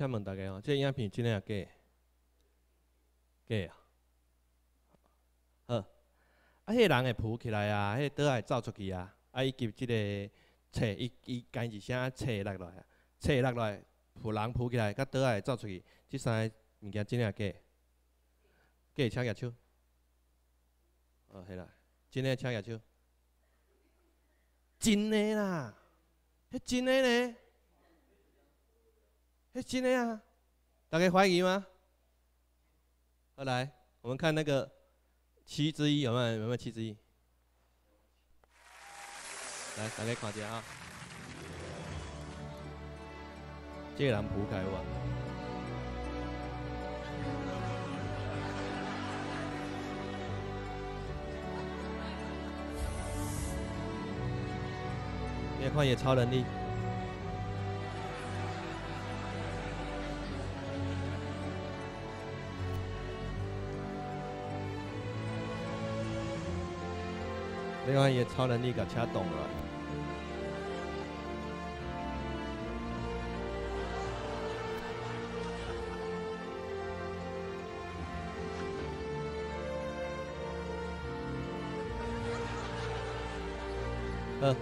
请问大家哦，这影片真的假？假啊！好，啊，迄人会浮起来啊，迄岛会走出去啊。啊，伊及即个册，伊伊拣一声册落来，册落来，人浮起来，甲岛会走出去，即三个物件真的假？假，请举手。哦，迄啦，真的，请举手。真的啦，迄真的咧。哎，真的呀！大家怀疑吗？好，来我们看那个七之一有没有有没有七之一？来，大家看一下啊！谢人浦开玩，你看也超能力。另外，也超能力个，他懂个。嗯，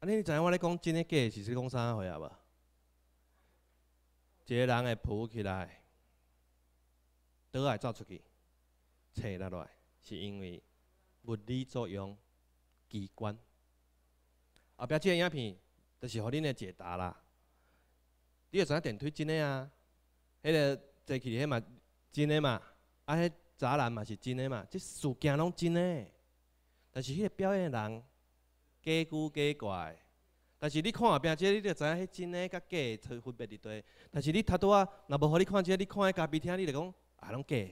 啊，你知影我咧讲真诶假诶，是讲啥货啊？无，一个人会浮起来，倒来走出去，坐下来，是因为。物理作用、机关，后壁即个影片就是互恁来解答啦。你知影电梯真的啊？迄个坐起迄嘛真的嘛？啊，迄栅人嘛是真的嘛？即事件拢真的。但是迄个表演人假古假怪。但是你看后壁即，你著知影迄真的甲假的分别伫底。但是你太多，若无互你看即，个，你看迄嘉宾听你著讲啊拢假。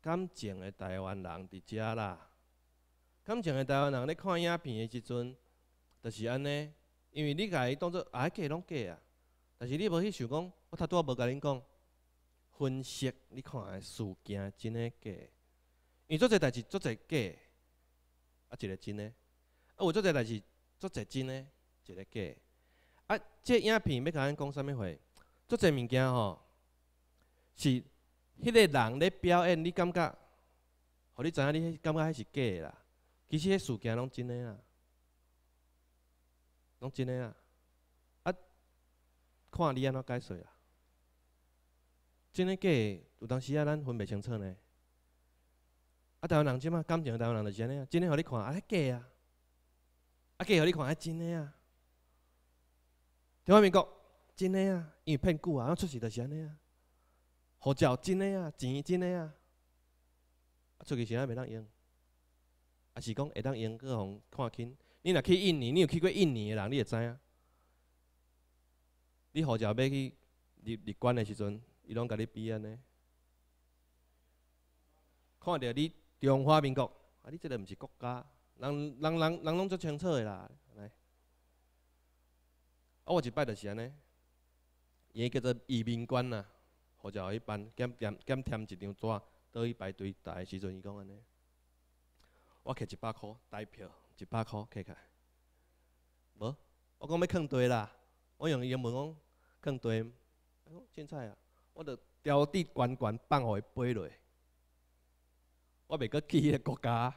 感情诶，台湾人伫遮啦。感情的台湾人咧看影片的时阵，就是安尼，因为你家伊当做啊计拢假啊，但是你无去想讲，我头拄仔无甲恁讲，分析你看的事件真诶假？为做者代志做者假，啊一个真诶，啊有做者代志做者真诶，一个假。啊，即影片要甲咱讲啥物话？做者物件吼，是迄个人咧表演，你感觉，互你知影你感觉是假的啦。其实迄事件拢真诶啦，拢真诶啦，啊，看你安怎解释啊？真诶假，诶，有当时啊，咱分袂清楚呢。啊，台湾人即嘛感情，台湾人就是安尼啊。真诶，互你看，啊假啊；啊假，互你看，啊真诶啊。台湾民国真诶啊，因为骗久啊，出事就是安尼啊。护照真诶啊，钱真诶啊，出去是安袂当用。还是讲会当用各方看清。你若去印尼，你有去过印尼的人，你会知影。你护照要去入入关的时阵，伊拢甲你比安尼。看着你中华民国，啊，你即个毋是国家，人人人人拢足清楚的啦。来，啊，我一摆就是安尼，伊叫做移民官呐，护照一办，检检检填一张纸，倒去排队待的时阵，伊讲安尼。我摕一百箍代票，一百箍摕起来。无，我讲要坑队啦，我用英文讲哎队，凊彩啊，我著调地悬悬放互伊飞落，我袂去迄个国家，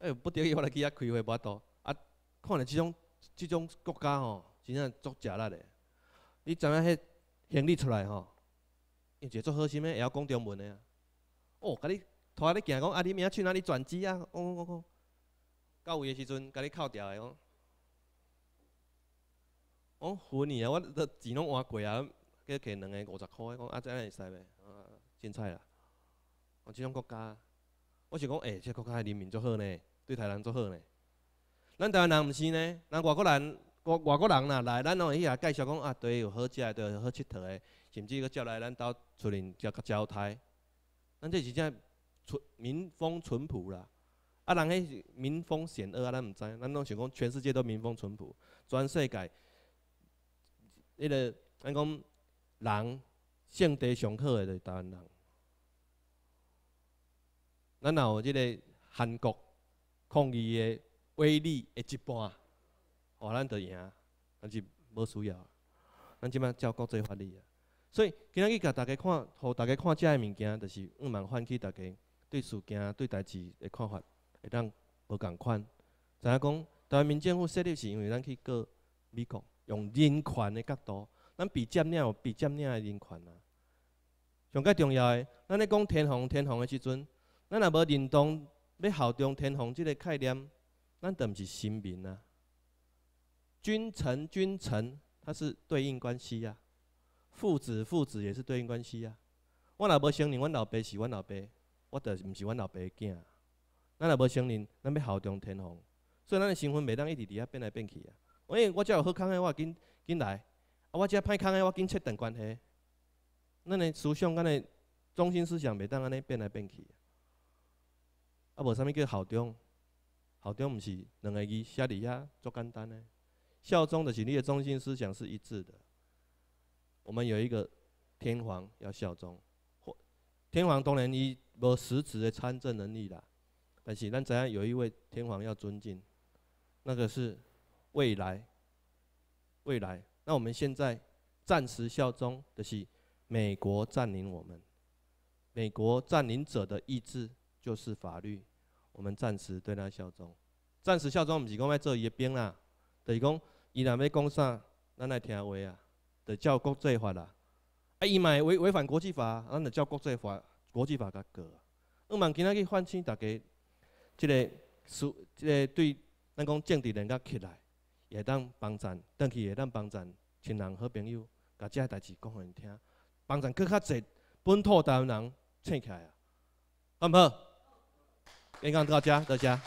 哎，不得已我来去遐开会无度啊，看着即种即种国家吼，真正足食力的，你知影迄行李出来吼，用一个足好心的，会晓讲中文的，哦，甲你。拖你行讲啊！你明仔去哪里转机啊？哦哦哦，到位的时阵，甲你扣掉个哦。哦，昏呢啊！我都钱拢换过啊，计寄两个五十块。诶。讲啊，遮会使袂？啊，真彩啦！哦，即种国家，我是讲，哎，即个国家人民足好呢，对台湾足好呢。咱台湾人毋是呢，咱外国人，外外国人呐来咱哦，伊也介绍讲啊，对，有好食个，对，有好佚佗的，甚至佮招来咱兜出面交交胎。咱即是正。淳民风淳朴啦，啊，人迄民风险恶啊，咱毋知。咱拢想讲，全世界都民风淳朴，全世界迄个咱讲人性德上好台湾人。咱若有即个韩国抗议的威力一般，哦，咱着赢，但是无需要，咱即满照国际法律。啊。所以今仔日甲大家看，互大家看遮个物件，就是毋茫唤起大家。对事件、对代志的看法会当无共款。知影讲？台湾民政府设立是因为咱去过美国，用人权的角度，咱比占领比占领的人权啊。上加重要的，咱咧讲天皇、天皇的时阵，咱若无认同、欲效忠天皇即个概念，咱就毋是臣民啊。君臣、君臣，它是对应关系啊，父子、父子也是对应关系啊。我若无承认，阮老爸是阮老爸，我就是毋是阮老爸囝，咱也无承认，咱要效忠天皇，所以咱的身份袂当一直伫遐变来变去啊！我因为我只有好康诶我紧紧来；啊，我只歹康诶，我紧切断关系。咱诶思想，咱诶中心思想袂当安尼变来变去啊！无啥物叫效忠，效忠毋是两个字，写伫遐足简单呢。效忠就是你诶中心思想是一致的。我们有一个天皇要效忠，天皇当然伊无实质的参政能力啦。但是咱怎样有一位天皇要尊敬，那个是未来。未来，那我们现在暂时效忠的是美国占领我们，美国占领者的意志就是法律，我们暂时对他效忠。暂时效忠毋是讲要做伊的兵啦，就是讲伊若要讲啥，咱来听话啊，得叫国际法啦。哎，伊嘛违违反国际法，咱得叫国际法。国际化较高，我们今仔日唤醒大家，即个事，即个对，咱讲政治人力起来，也当帮咱，当去也当帮咱亲人好朋友，把个代志讲互因听，帮咱更较侪本土台湾人醒起来，啊，好唔好？演讲到家，到家。